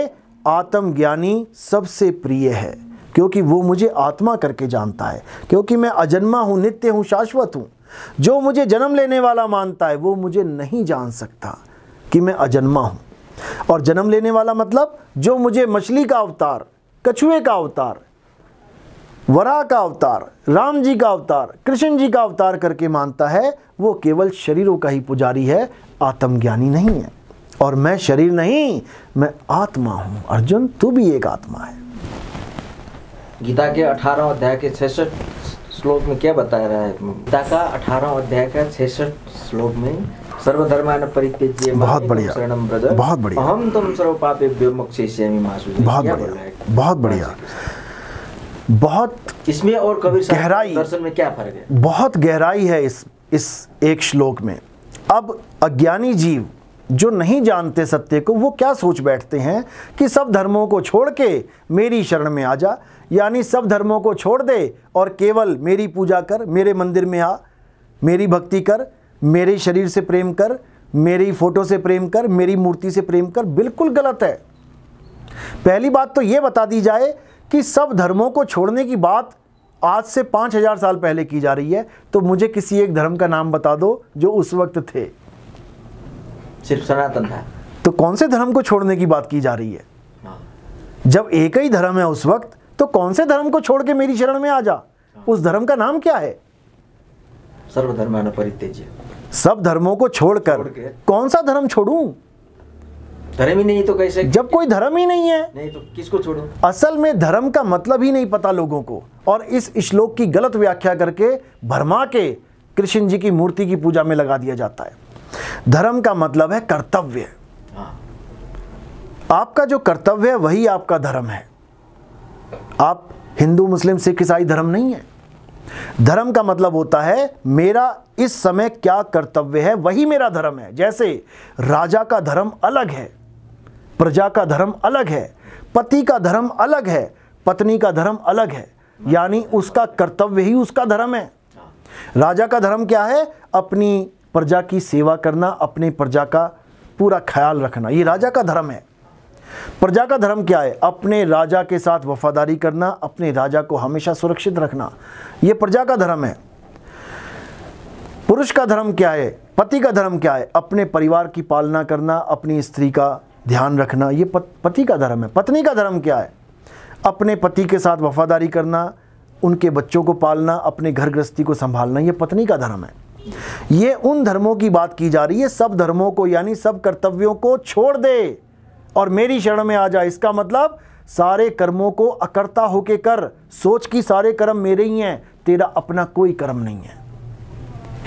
आत्मज्ञानी सबसे प्रिय है क्योंकि वो मुझे आत्मा करके जानता है क्योंकि मैं अजन्मा हूँ नित्य हूँ शाश्वत हूँ जो मुझे जन्म लेने वाला मानता है वो मुझे नहीं जान सकता कि मैं अजन्मा हूँ और जन्म लेने वाला मतलब जो मुझे मछली का अवतार कछुए का अवतार वरा का अवतार राम जी का अवतार कृष्ण जी का अवतार करके मानता है वो केवल शरीरों का ही पुजारी है आत्मज्ञानी नहीं है और मैं शरीर नहीं मैं आत्मा हूँ अर्जुन तू भी एक आत्मा है गीता के अठारह अध्याय के छठ श्लोक में क्या बताया रहा है गीता का अठारह अध्याय का छसठ श्लोक में सर्वधर्मान परित्यज्य बहुत बढ़िया बहुत बढ़िया हम तुम सर्व पापे मोक्षयिष्यामि बहुत बढ़िया बहुत बढ़िया हाँ बहुत इसमें और कबीर गहराई दर्शन में क्या फर्क है बहुत गहराई है इस इस एक श्लोक में अब अज्ञानी जीव जो नहीं जानते सत्य को वो क्या सोच बैठते हैं कि सब धर्मों को छोड़ के मेरी शरण में आ जा यानी सब धर्मों को छोड़ दे और केवल मेरी पूजा कर मेरे मंदिर में आ मेरी भक्ति कर मेरे शरीर से प्रेम कर मेरी फोटो से प्रेम कर मेरी मूर्ति से प्रेम कर बिल्कुल गलत है पहली बात तो ये बता दी जाए कि सब धर्मों को छोड़ने की बात आज से पाँच हज़ार साल पहले की जा रही है तो मुझे किसी एक धर्म का नाम बता दो जो उस वक्त थे सिर्फ सनातन था तो कौन से धर्म को छोड़ने की बात की जा रही है हाँ। जब एक ही धर्म है उस वक्त तो कौन से धर्म को छोड़ के मेरी शरण में आ जा हाँ। उस धर्म का नाम क्या है सर्वधर्मान परित्यज्य सब धर्मों को छोड़कर कौन सा धर्म छोड़ू धर्म ही नहीं तो कैसे जब कोई धर्म ही नहीं है नहीं तो किसको छोड़ू असल में धर्म का मतलब ही नहीं पता लोगों को और इस श्लोक की गलत व्याख्या करके भरमा के कृष्ण जी की मूर्ति की पूजा में लगा दिया जाता है धर्म का मतलब है कर्तव्य हाँ। आपका जो कर्तव्य है वही आपका धर्म है आप हिंदू मुस्लिम सिख ईसाई धर्म नहीं है धर्म का मतलब होता है मेरा इस समय क्या कर्तव्य है वही मेरा धर्म है जैसे राजा का धर्म अलग है प्रजा का धर्म अलग है पति का धर्म अलग है पत्नी का धर्म अलग है यानी उसका कर्तव्य ही उसका धर्म है राजा का धर्म क्या है अपनी प्रजा की सेवा करना अपनी प्रजा का पूरा ख्याल रखना ये राजा का धर्म है प्रजा का धर्म क्या है अपने राजा के साथ वफादारी करना अपने राजा को हमेशा सुरक्षित रखना यह प्रजा का धर्म है पुरुष का धर्म क्या है पति का धर्म क्या है अपने परिवार की पालना करना अपनी स्त्री का ध्यान रखना यह पति का धर्म है पत्नी का धर्म क्या है अपने पति के साथ वफादारी करना उनके बच्चों को पालना अपने घर गृहस्थी को संभालना यह पत्नी का धर्म है ये उन धर्मों की बात की जा रही है सब धर्मों को यानी सब कर्तव्यों को छोड़ दे और मेरी शरण में आ जा इसका मतलब सारे कर्मों को अकर्ता होके कर सोच कि सारे कर्म मेरे ही हैं तेरा अपना कोई कर्म नहीं है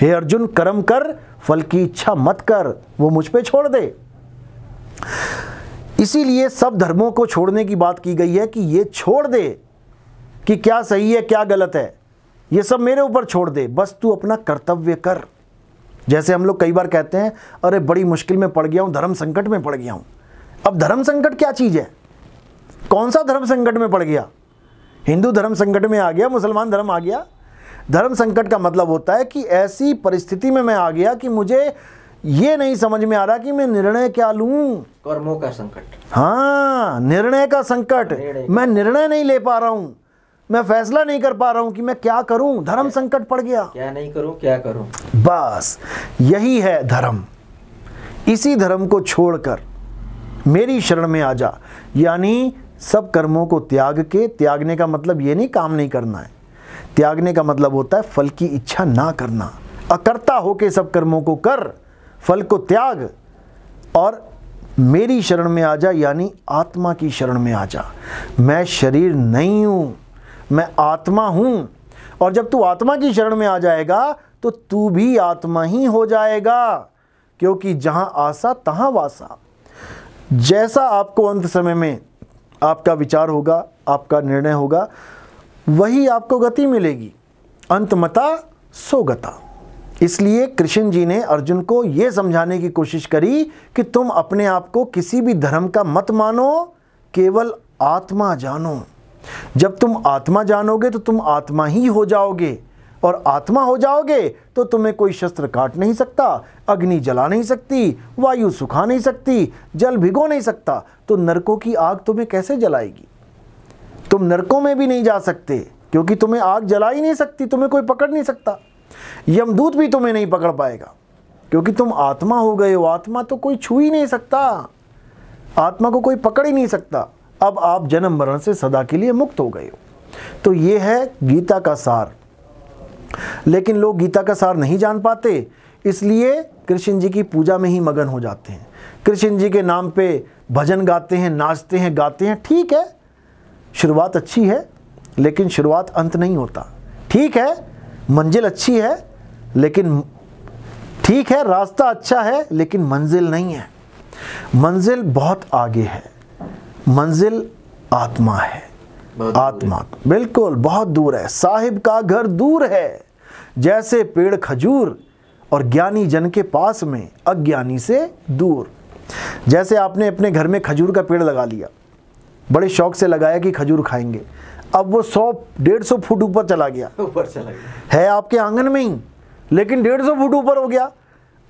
हे अर्जुन कर्म कर फल की इच्छा मत कर वो मुझ पे छोड़ दे इसीलिए सब धर्मों को छोड़ने की बात की गई है कि ये छोड़ दे कि क्या सही है क्या गलत है ये सब मेरे ऊपर छोड़ दे बस तू अपना कर्तव्य कर जैसे हम लोग कई बार कहते हैं अरे बड़ी मुश्किल में पड़ गया हूं धर्म संकट में पड़ गया हूं अब धर्म संकट क्या चीज़ है कौन सा धर्म संकट में पड़ गया हिंदू धर्म संकट में आ गया मुसलमान धर्म आ गया धर्म संकट का मतलब होता है कि ऐसी परिस्थिति में मैं आ गया कि मुझे ये नहीं समझ में आ रहा कि मैं निर्णय क्या लू कर्मों का संकट हाँ निर्णय का संकट मैं निर्णय नहीं ले पा रहा हूं मैं फैसला नहीं कर पा रहा हूं कि मैं क्या करूं धर्म संकट पड़ गया क्या नहीं करूं क्या करूं बस यही है धर्म इसी धर्म को छोड़कर मेरी शरण में आ जा यानी सब कर्मों को त्याग के त्यागने का मतलब ये नहीं काम नहीं करना है त्यागने का मतलब होता है फल की इच्छा ना करना अकर्ता होके सब कर्मों को कर फल को त्याग और मेरी शरण में आ जा यानी आत्मा की शरण में आ जा मैं शरीर नहीं हूँ मैं आत्मा हूँ और जब तू आत्मा की शरण में आ जाएगा तो तू भी आत्मा ही हो जाएगा क्योंकि जहाँ आशा तहाँ वासा जैसा आपको अंत समय में आपका विचार होगा आपका निर्णय होगा वही आपको गति मिलेगी अंतमता सो गता इसलिए कृष्ण जी ने अर्जुन को यह समझाने की कोशिश करी कि तुम अपने आप को किसी भी धर्म का मत मानो केवल आत्मा जानो जब तुम आत्मा जानोगे तो तुम आत्मा ही हो जाओगे और आत्मा हो जाओगे तो तुम्हें कोई शस्त्र काट नहीं सकता अग्नि जला नहीं सकती वायु सुखा नहीं सकती जल भिगो नहीं सकता तो नरकों की आग तुम्हें कैसे जलाएगी तुम नरकों में भी नहीं जा सकते क्योंकि तुम्हें आग जला ही नहीं सकती तुम्हें कोई पकड़ नहीं सकता यमदूत भी तुम्हें नहीं पकड़ पाएगा क्योंकि तुम आत्मा हो गए हो आत्मा तो कोई छू ही नहीं सकता आत्मा को कोई पकड़ ही नहीं सकता अब आप जन्म मरण से सदा के लिए मुक्त हो गए हो तो ये है गीता का सार लेकिन लोग गीता का सार नहीं जान पाते इसलिए कृष्ण जी की पूजा में ही मगन हो जाते हैं कृष्ण जी के नाम पे भजन गाते हैं नाचते हैं गाते हैं ठीक है शुरुआत अच्छी है लेकिन शुरुआत अंत नहीं होता ठीक है मंजिल अच्छी है लेकिन ठीक है रास्ता अच्छा है लेकिन मंजिल नहीं है मंजिल बहुत आगे है मंजिल आत्मा है आत्मा बिल्कुल बहुत दूर है साहिब का घर दूर है जैसे पेड़ खजूर और ज्ञानी जन के पास में अज्ञानी से दूर जैसे आपने अपने घर में खजूर का पेड़ लगा लिया बड़े शौक से लगाया कि खजूर खाएंगे अब वो सौ डेढ़ सौ फुट ऊपर चला गया ऊपर चला गया है आपके आंगन में ही लेकिन डेढ़ सौ फुट ऊपर हो गया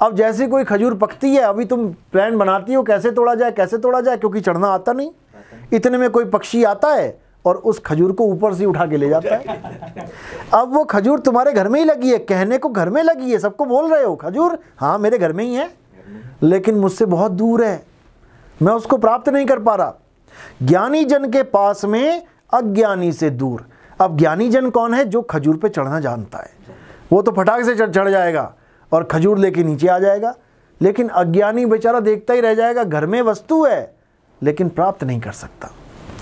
अब जैसे कोई खजूर पकती है अभी तुम प्लान बनाती हो कैसे तोड़ा जाए कैसे तोड़ा जाए क्योंकि चढ़ना आता नहीं इतने में कोई पक्षी आता है और उस खजूर को ऊपर से उठा के ले जाता है अब वो खजूर तुम्हारे घर में ही लगी है कहने को घर में लगी है सबको बोल रहे हो खजूर हाँ मेरे घर में ही है लेकिन मुझसे बहुत दूर है मैं उसको प्राप्त नहीं कर पा रहा ज्ञानी जन के पास में अज्ञानी से दूर अब ज्ञानी जन कौन है जो खजूर पे चढ़ना जानता है वो तो फटाक से चढ़ चढ़ जाएगा और खजूर लेके नीचे आ जाएगा लेकिन अज्ञानी बेचारा देखता ही रह जाएगा घर में वस्तु है लेकिन प्राप्त नहीं कर सकता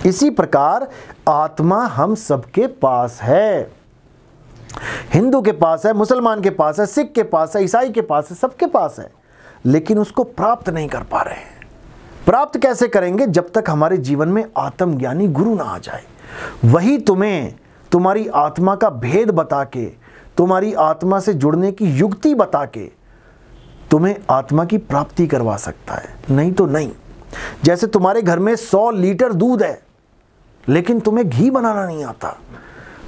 इसी प्रकार आत्मा हम सबके पास है हिंदू के पास है मुसलमान के पास है सिख के पास है ईसाई के पास है सबके पास है लेकिन उसको प्राप्त नहीं कर पा रहे हैं प्राप्त कैसे करेंगे जब तक हमारे जीवन में आत्मज्ञानी गुरु ना आ जाए वही तुम्हें तुम्हारी आत्मा का भेद बता के तुम्हारी आत्मा से जुड़ने की युक्ति बता के तुम्हें आत्मा की प्राप्ति करवा सकता है नहीं तो नहीं जैसे तुम्हारे घर में सौ लीटर दूध है लेकिन तुम्हें घी बनाना नहीं आता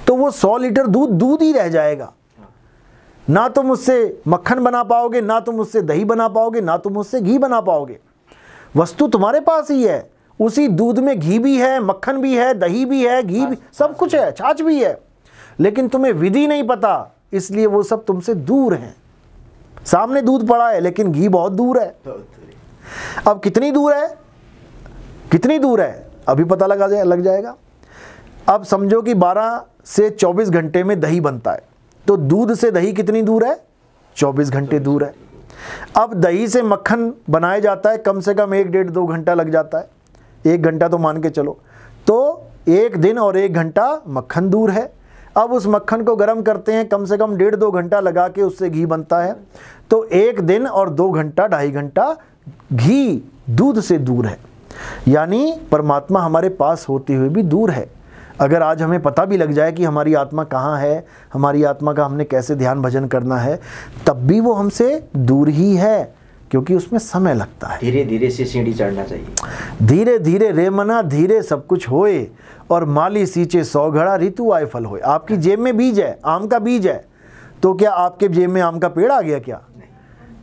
तो वो सौ लीटर दूध दूध ही रह जाएगा ना तुम उससे मक्खन बना पाओगे ना तुम उससे दही बना पाओगे ना तुम उससे घी बना पाओगे वस्तु तुम्हारे पास ही है उसी दूध में घी भी है मक्खन भी है दही भी है घी भी सब कुछ है छाछ भी है लेकिन तुम्हें विधि नहीं पता इसलिए वो सब तुमसे दूर हैं सामने दूध पड़ा है लेकिन घी बहुत दूर है अब कितनी दूर है कितनी दूर है अभी पता लगा जाए लग जाएगा अब समझो कि 12 से 24 घंटे में दही बनता है तो दूध से दही कितनी दूर है 24 घंटे दूर है अब दही से मक्खन बनाया जाता है कम से कम एक डेढ़ दो घंटा लग जाता है एक घंटा तो मान के चलो तो एक दिन और एक घंटा मक्खन दूर है अब उस मक्खन को गर्म करते हैं कम से कम डेढ़ दो घंटा लगा के उससे घी बनता है तो एक दिन और दो घंटा ढाई घंटा घी दूध से दूर है यानी परमात्मा हमारे पास होते हुए भी दूर है अगर आज हमें पता भी लग जाए कि हमारी आत्मा कहाँ है हमारी आत्मा का हमने कैसे ध्यान भजन करना है तब भी वो हमसे दूर ही है क्योंकि उसमें समय लगता है धीरे धीरे से सीढ़ी चढ़ना चाहिए धीरे धीरे रेमना धीरे सब कुछ होए और माली सींचे सौ घड़ा ऋतु आए फल होए आपकी जेब में बीज है आम का बीज है तो क्या आपके जेब में आम का पेड़ आ गया क्या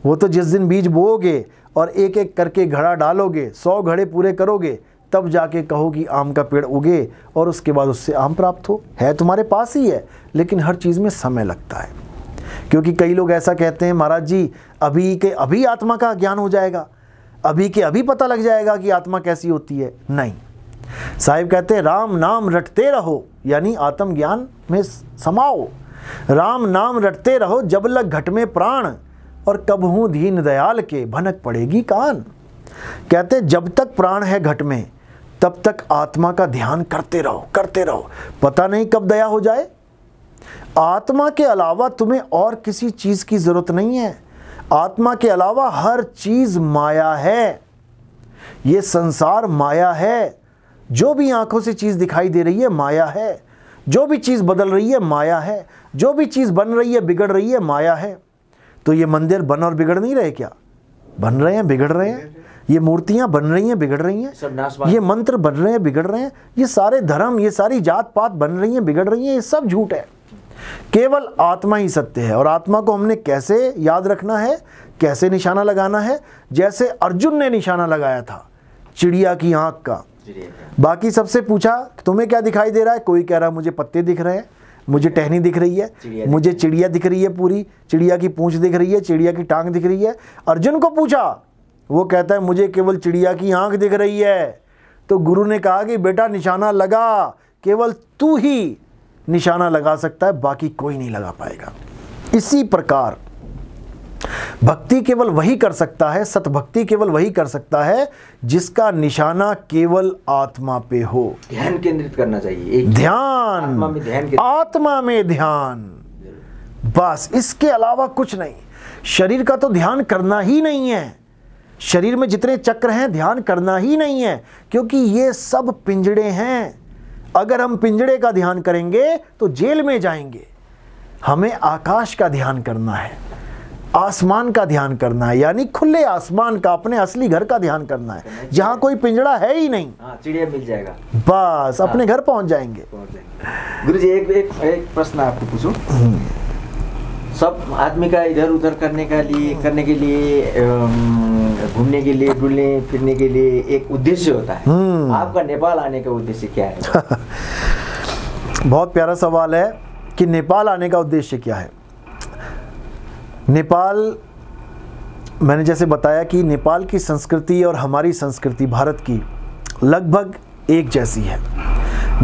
वो तो जिस दिन बीज बोओगे और एक एक करके घड़ा डालोगे सौ घड़े पूरे करोगे तब जाके कहो कि आम का पेड़ उगे और उसके बाद उससे आम प्राप्त हो है तुम्हारे पास ही है लेकिन हर चीज़ में समय लगता है क्योंकि कई लोग ऐसा कहते हैं महाराज जी अभी के अभी आत्मा का ज्ञान हो जाएगा अभी के अभी पता लग जाएगा कि आत्मा कैसी होती है नहीं साहिब कहते हैं राम नाम रटते रहो यानी आत्मज्ञान में समाओ राम नाम रटते रहो जब लग घट में प्राण और कब हूँ दीन दयाल के भनक पड़ेगी कान कहते जब तक प्राण है घट में तब तक आत्मा का ध्यान करते रहो करते रहो पता नहीं कब दया हो जाए आत्मा के अलावा तुम्हें और किसी चीज़ की ज़रूरत नहीं है आत्मा के अलावा हर चीज़ माया है यह संसार माया है जो भी आंखों से चीज़ दिखाई दे रही है माया है जो भी चीज़ बदल रही है माया है जो भी चीज़ बन रही है बिगड़ रही है माया है तो ये मंदिर बन और बिगड़ नहीं रहे क्या बन रहे हैं बिगड़ रहे हैं ये मूर्तियां बन रही हैं बिगड़ रही हैं ये मंत्र बन रहे हैं बिगड़ रहे हैं ये सारे धर्म ये सारी जात पात बन रही हैं बिगड़ रही हैं ये सब झूठ है केवल आत्मा ही सत्य है और आत्मा को हमने कैसे याद रखना है कैसे निशाना लगाना है जैसे अर्जुन ने निशाना लगाया था चिड़िया की आंख का बाकी सबसे पूछा तुम्हें क्या दिखाई दे रहा है कोई कह रहा मुझे पत्ते दिख रहे हैं मुझे टहनी दिख रही है मुझे चिड़िया दिख रही है पूरी चिड़िया की पूंछ दिख रही है चिड़िया की टांग दिख रही है अर्जुन को पूछा वो कहता है मुझे केवल चिड़िया की आंख दिख रही है तो गुरु ने कहा कि बेटा निशाना लगा केवल तू ही निशाना लगा सकता है बाकी कोई नहीं लगा पाएगा इसी प्रकार भक्ति केवल वही कर सकता है सत भक्ति केवल वही कर सकता है जिसका निशाना केवल आत्मा पे हो ध्यान केंद्रित करना चाहिए एक ध्यान आत्मा में ध्यान आत्मा में ध्यान बस इसके अलावा कुछ नहीं शरीर का तो ध्यान करना ही नहीं है शरीर में जितने चक्र हैं ध्यान करना ही नहीं है क्योंकि ये सब पिंजड़े हैं अगर हम पिंजड़े का ध्यान करेंगे तो जेल में जाएंगे हमें आकाश का ध्यान करना है आसमान का ध्यान करना है यानी खुले आसमान का अपने असली घर का ध्यान करना है अच्छा, जहाँ कोई पिंजड़ा है ही नहीं हाँ, चिड़िया मिल जाएगा बस हाँ। अपने घर पहुंच जाएंगे, गुरु जी एक एक, एक प्रश्न आपको पूछू सब आदमी का इधर उधर करने का लिए करने के लिए घूमने के लिए डुलने फिरने के लिए एक उद्देश्य होता है हम्म। आपका नेपाल आने का उद्देश्य क्या है बहुत प्यारा सवाल है कि नेपाल आने का उद्देश्य क्या है नेपाल मैंने जैसे बताया कि नेपाल की संस्कृति और हमारी संस्कृति भारत की लगभग एक जैसी है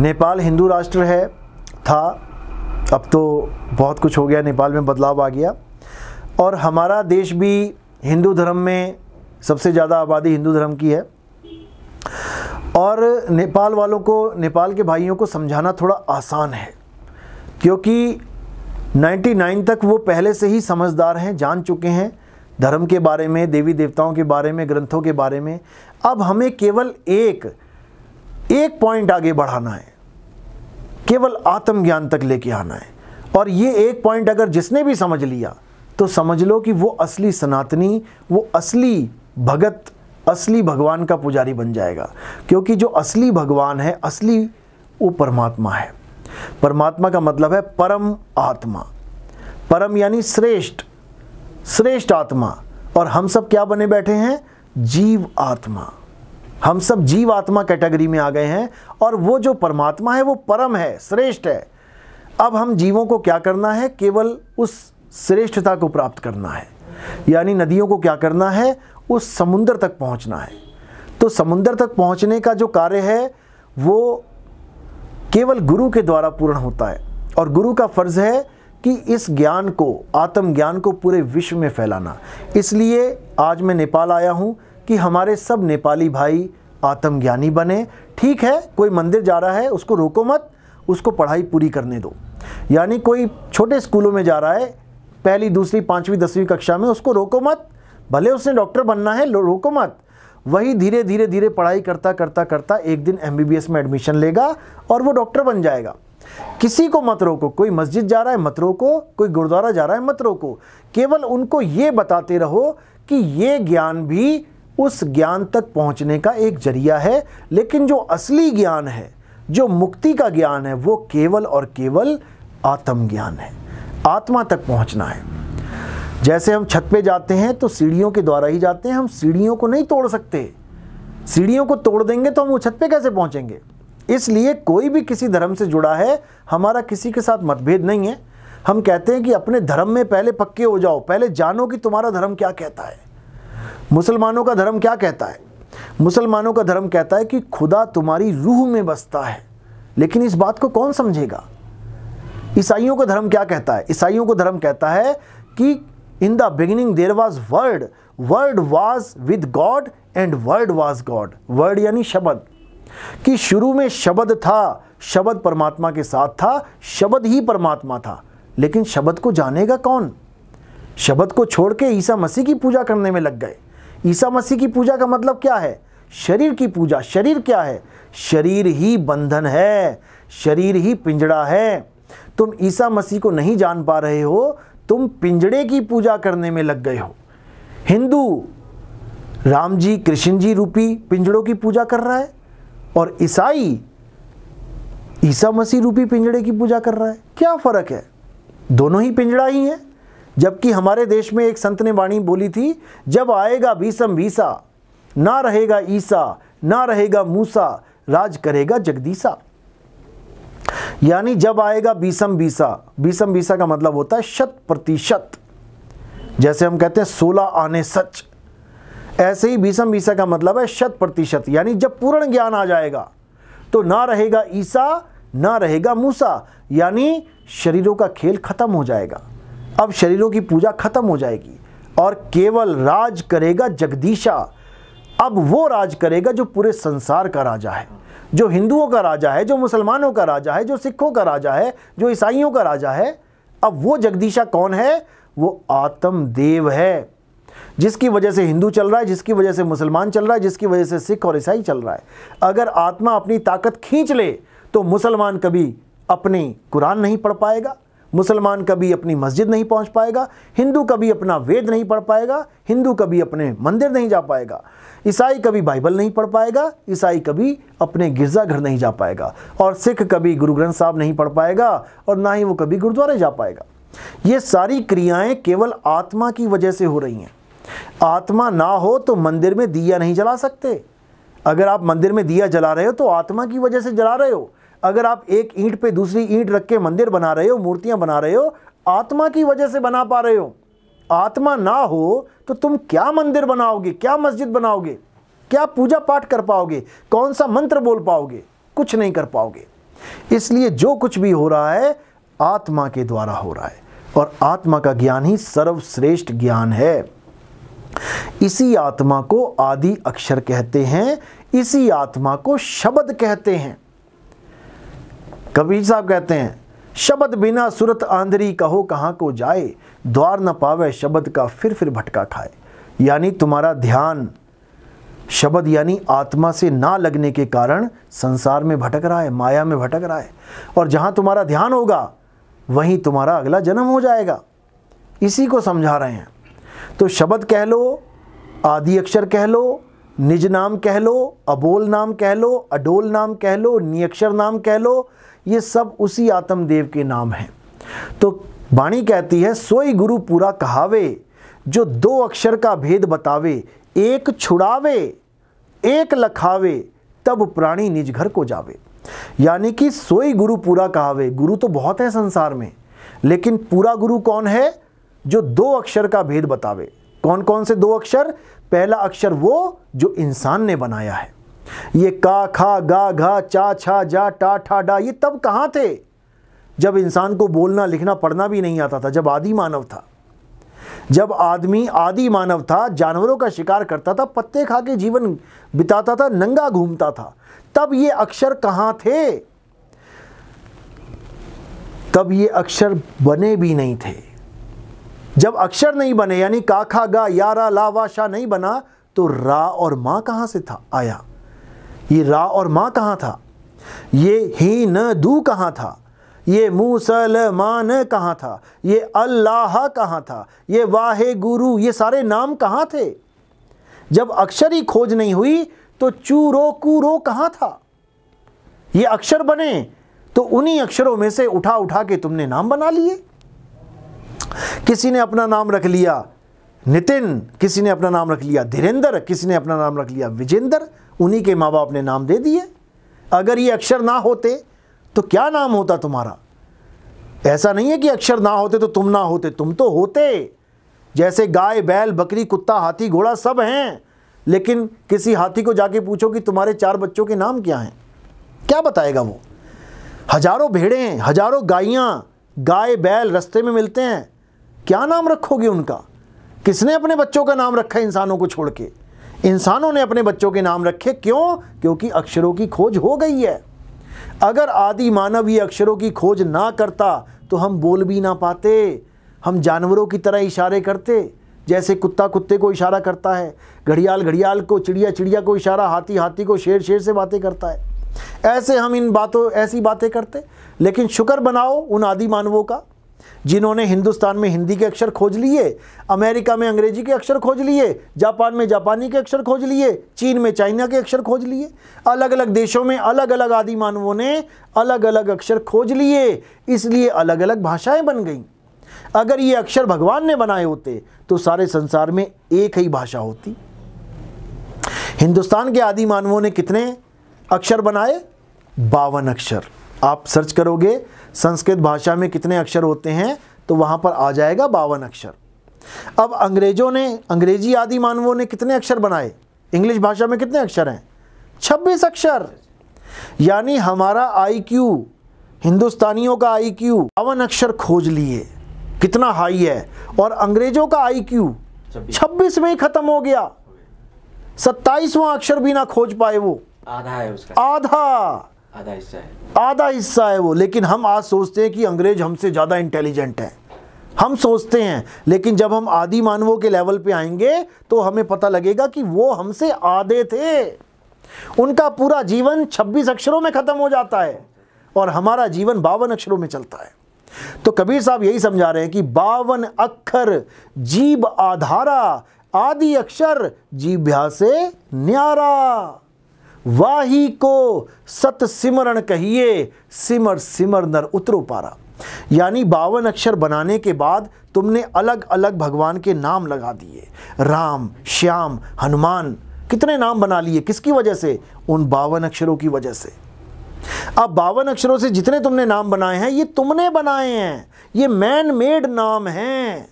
नेपाल हिंदू राष्ट्र है था अब तो बहुत कुछ हो गया नेपाल में बदलाव आ गया और हमारा देश भी हिंदू धर्म में सबसे ज़्यादा आबादी हिंदू धर्म की है और नेपाल वालों को नेपाल के भाइयों को समझाना थोड़ा आसान है क्योंकि 99 तक वो पहले से ही समझदार हैं जान चुके हैं धर्म के बारे में देवी देवताओं के बारे में ग्रंथों के बारे में अब हमें केवल एक एक पॉइंट आगे बढ़ाना है केवल आत्मज्ञान तक लेके आना है और ये एक पॉइंट अगर जिसने भी समझ लिया तो समझ लो कि वो असली सनातनी वो असली भगत असली भगवान का पुजारी बन जाएगा क्योंकि जो असली भगवान है असली वो परमात्मा है परमात्मा का मतलब है परम आत्मा परम यानी श्रेष्ठ श्रेष्ठ आत्मा और हम सब क्या बने बैठे हैं जीव आत्मा हम सब जीव आत्मा कैटेगरी में आ गए हैं और वो जो परमात्मा है वो परम है श्रेष्ठ है अब हम जीवों को क्या करना है केवल उस श्रेष्ठता को प्राप्त करना है यानी नदियों को क्या करना है उस समुद्र तक पहुंचना है तो समुद्र तक पहुंचने का जो कार्य है वो केवल गुरु के द्वारा पूर्ण होता है और गुरु का फर्ज है कि इस ज्ञान को आत्म ज्ञान को पूरे विश्व में फैलाना इसलिए आज मैं नेपाल आया हूँ कि हमारे सब नेपाली भाई आत्मज्ञानी बने ठीक है कोई मंदिर जा रहा है उसको रोको मत उसको पढ़ाई पूरी करने दो यानी कोई छोटे स्कूलों में जा रहा है पहली दूसरी पाँचवीं दसवीं कक्षा में उसको रोको मत भले उसने डॉक्टर बनना है रोको मत वही धीरे धीरे धीरे पढ़ाई करता करता करता एक दिन एम में एडमिशन लेगा और वो डॉक्टर बन जाएगा किसी को मत रोको कोई मस्जिद जा रहा है मत रोको कोई गुरुद्वारा जा रहा है मत रोको केवल उनको ये बताते रहो कि ये ज्ञान भी उस ज्ञान तक पहुंचने का एक जरिया है लेकिन जो असली ज्ञान है जो मुक्ति का ज्ञान है वो केवल और केवल आत्मज्ञान है आत्मा तक पहुंचना है जैसे हम छत पे जाते हैं तो सीढ़ियों के द्वारा ही जाते हैं हम सीढ़ियों को नहीं तोड़ सकते सीढ़ियों को तोड़ देंगे तो हम वो छत पे कैसे पहुंचेंगे इसलिए कोई भी किसी धर्म से जुड़ा है हमारा किसी के साथ मतभेद नहीं है हम कहते हैं कि अपने धर्म में पहले पक्के हो जाओ पहले जानो कि तुम्हारा धर्म क्या कहता है मुसलमानों का धर्म क्या कहता है मुसलमानों का धर्म कहता है कि खुदा तुम्हारी रूह में बसता है लेकिन इस बात को कौन समझेगा ईसाइयों का धर्म क्या कहता है ईसाइयों का धर्म कहता है कि in the beginning there was word word was with god and word was god word यानी शब्द कि शुरू में शब्द था शब्द परमात्मा के साथ था शब्द ही परमात्मा था लेकिन शब्द को जानेगा कौन शब्द को छोड़ के ईसा मसीह की पूजा करने में लग गए ईसा मसीह की पूजा का मतलब क्या है शरीर की पूजा शरीर क्या है शरीर ही बंधन है शरीर ही पिंजड़ा है तुम ईसा मसीह को नहीं जान पा रहे हो तुम पिंजड़े की पूजा करने में लग गए हो हिंदू राम जी कृष्ण जी रूपी पिंजड़ों की पूजा कर रहा है और ईसाई ईसा मसीह रूपी पिंजड़े की पूजा कर रहा है क्या फ़र्क है दोनों ही पिंजड़ा ही है जबकि हमारे देश में एक संत ने वाणी बोली थी जब आएगा भीषम भीसा ना रहेगा ईसा ना रहेगा मूसा राज करेगा जगदीसा यानी जब आएगा बीसम बीसा बीसम बीसा का मतलब होता है शत प्रतिशत जैसे हम कहते हैं सोलह आने सच ऐसे ही बीसम बीसा का मतलब है शत प्रतिशत यानी जब पूर्ण ज्ञान आ जाएगा तो ना रहेगा ईसा ना रहेगा मूसा यानी शरीरों का खेल खत्म हो जाएगा अब शरीरों की पूजा खत्म हो जाएगी और केवल राज करेगा जगदीशा अब वो राज करेगा जो पूरे संसार का राजा है जो हिंदुओं का राजा है जो मुसलमानों का राजा है जो सिखों का राजा है जो ईसाइयों का राजा है अब वो जगदीशा कौन है वो आत्मदेव है जिसकी वजह से हिंदू चल रहा है जिसकी वजह से मुसलमान चल रहा है जिसकी वजह से सिख और ईसाई चल रहा है अगर आत्मा अपनी ताकत खींच ले तो मुसलमान कभी अपनी कुरान नहीं पढ़ पाएगा मुसलमान कभी अपनी मस्जिद नहीं पहुंच पाएगा हिंदू कभी अपना वेद नहीं पढ़ पाएगा हिंदू कभी अपने मंदिर नहीं जा पाएगा ईसाई कभी बाइबल नहीं पढ़ पाएगा ईसाई कभी अपने गिरजाघर नहीं जा पाएगा और सिख कभी गुरु ग्रंथ साहब नहीं पढ़ पाएगा और ना ही वो कभी गुरुद्वारे जा पाएगा ये सारी क्रियाएं केवल आत्मा की वजह से हो रही हैं आत्मा ना हो तो मंदिर में दिया नहीं जला सकते अगर आप मंदिर में दिया जला रहे हो तो आत्मा की वजह से जला रहे हो अगर आप एक ईंट पे दूसरी ईंट रख के मंदिर बना रहे हो मूर्तियां बना रहे हो आत्मा की वजह से बना पा रहे हो आत्मा ना हो तो तुम क्या मंदिर बनाओगे क्या मस्जिद बनाओगे क्या पूजा पाठ कर पाओगे कौन सा मंत्र बोल पाओगे कुछ नहीं कर पाओगे इसलिए जो कुछ भी हो रहा है आत्मा के द्वारा हो रहा है और आत्मा का ज्ञान ही सर्वश्रेष्ठ ज्ञान है इसी आत्मा को आदि अक्षर कहते हैं इसी आत्मा को शब्द कहते हैं कबीर साहब कहते हैं शब्द बिना सुरत आंधरी कहो कहां को जाए द्वार न पावे शब्द का फिर फिर भटका खाए यानी तुम्हारा ध्यान शब्द यानी आत्मा से ना लगने के कारण संसार में भटक रहा है माया में भटक रहा है और जहाँ तुम्हारा ध्यान होगा वहीं तुम्हारा अगला जन्म हो जाएगा इसी को समझा रहे हैं तो शब्द कह लो आदि अक्षर कह लो निज नाम कह लो अबोल नाम कह लो अडोल नाम कह लो नियक्षर नाम कह लो ये सब उसी आत्मदेव के नाम हैं तो वाणी कहती है सोई गुरु पूरा कहावे जो दो अक्षर का भेद बतावे एक छुड़ावे एक लखावे तब प्राणी निज घर को जावे यानी कि सोई गुरु पूरा कहावे गुरु तो बहुत है संसार में लेकिन पूरा गुरु कौन है जो दो अक्षर का भेद बतावे कौन कौन से दो अक्षर पहला अक्षर वो जो इंसान ने बनाया है ये का खा गा घा चा छा जा टा ठा डा ये तब कहाँ थे जब इंसान को बोलना लिखना पढ़ना भी नहीं आता था जब आदि मानव था जब आदमी आदि मानव था जानवरों का शिकार करता था पत्ते खा के जीवन बिताता था नंगा घूमता था तब ये अक्षर कहाँ थे तब ये अक्षर बने भी नहीं थे जब अक्षर नहीं बने यानी काखा गा यारा ला वा शाह नहीं बना तो रा और माँ कहाँ से था आया ये रा और माँ कहाँ था ये ही न दू कहाँ था ये मुसलमान कहाँ था ये अल्लाह कहाँ था ये वाहे गुरु ये सारे नाम कहाँ थे जब अक्षर ही खोज नहीं हुई तो चूरो कूरो कहाँ था ये अक्षर बने तो उन्हीं अक्षरों में से उठा उठा के तुमने नाम बना लिए किसी ने अपना नाम रख लिया नितिन किसी ने अपना नाम रख लिया धीरेन्द्र किसी ने अपना नाम रख लिया विजेंद्र उन्हीं के माँ बाप ने नाम दे दिए अगर ये अक्षर ना होते तो क्या नाम होता तुम्हारा ऐसा नहीं है कि अक्षर ना होते तो तुम ना होते तुम तो होते जैसे गाय बैल बकरी कुत्ता हाथी घोड़ा सब हैं लेकिन किसी हाथी को जाके पूछो कि तुम्हारे चार बच्चों के नाम क्या हैं क्या बताएगा वो हजारों भेड़े हैं हजारों गायियाँ गाय बैल रस्ते में मिलते हैं क्या नाम रखोगे उनका किसने अपने बच्चों का नाम रखा इंसानों को छोड़ के इंसानों ने अपने बच्चों के नाम रखे क्यों क्योंकि अक्षरों की खोज हो गई है अगर आदि मानव ये अक्षरों की खोज ना करता तो हम बोल भी ना पाते हम जानवरों की तरह इशारे करते जैसे कुत्ता कुत्ते को इशारा करता है घड़ियाल घड़ियाल को चिड़िया चिड़िया को इशारा हाथी हाथी को शेर शेर से बातें करता है ऐसे हम इन बातों ऐसी बातें करते लेकिन शुक्र बनाओ उन आदि मानवों का जिन्होंने हिंदुस्तान में हिंदी के अक्षर खोज लिए अमेरिका में अंग्रेजी के अक्षर खोज लिए जापान में जापानी के अक्षर खोज लिए चीन में चाइना के अक्षर खोज लिए अलग अलग देशों में अलग अलग आदि मानवों ने अलग अलग अक्षर खोज लिए इसलिए अलग अलग भाषाएं बन गईं अगर ये अक्षर भगवान ने बनाए होते तो सारे संसार में एक ही भाषा होती हिंदुस्तान के आदि मानवों ने कितने अक्षर बनाए बावन अक्षर आप सर्च करोगे संस्कृत भाषा में कितने अक्षर होते हैं तो वहाँ पर आ जाएगा बावन अक्षर अब अंग्रेजों ने अंग्रेजी आदि मानवों ने कितने अक्षर बनाए इंग्लिश भाषा में कितने अक्षर हैं छब्बीस अक्षर यानी हमारा आई हिंदुस्तानियों का आई बावन अक्षर खोज लिए कितना हाई है और अंग्रेजों का आई क्यू छब्बीस में ही खत्म हो गया सत्ताईसवां अक्षर भी ना खोज पाए वो आधा है उसका आधा आधा हिस्सा है आधा हिस्सा है वो लेकिन हम आज सोचते हैं कि अंग्रेज हमसे ज़्यादा इंटेलिजेंट है हम सोचते हैं लेकिन जब हम आदि मानवों के लेवल पे आएंगे तो हमें पता लगेगा कि वो हमसे आधे थे उनका पूरा जीवन 26 अक्षरों में ख़त्म हो जाता है और हमारा जीवन बावन अक्षरों में चलता है तो कबीर साहब यही समझा रहे हैं कि बावन अक्षर जीव आधारा आदि अक्षर जीभ्या से न्यारा वाही को सत सिमरण कहिए सिमर सिमर नर उतरो पारा यानी बावन अक्षर बनाने के बाद तुमने अलग अलग भगवान के नाम लगा दिए राम श्याम हनुमान कितने नाम बना लिए किसकी वजह से उन बावन अक्षरों की वजह से अब बावन अक्षरों से जितने तुमने नाम बनाए हैं ये तुमने बनाए हैं ये मैन मेड नाम हैं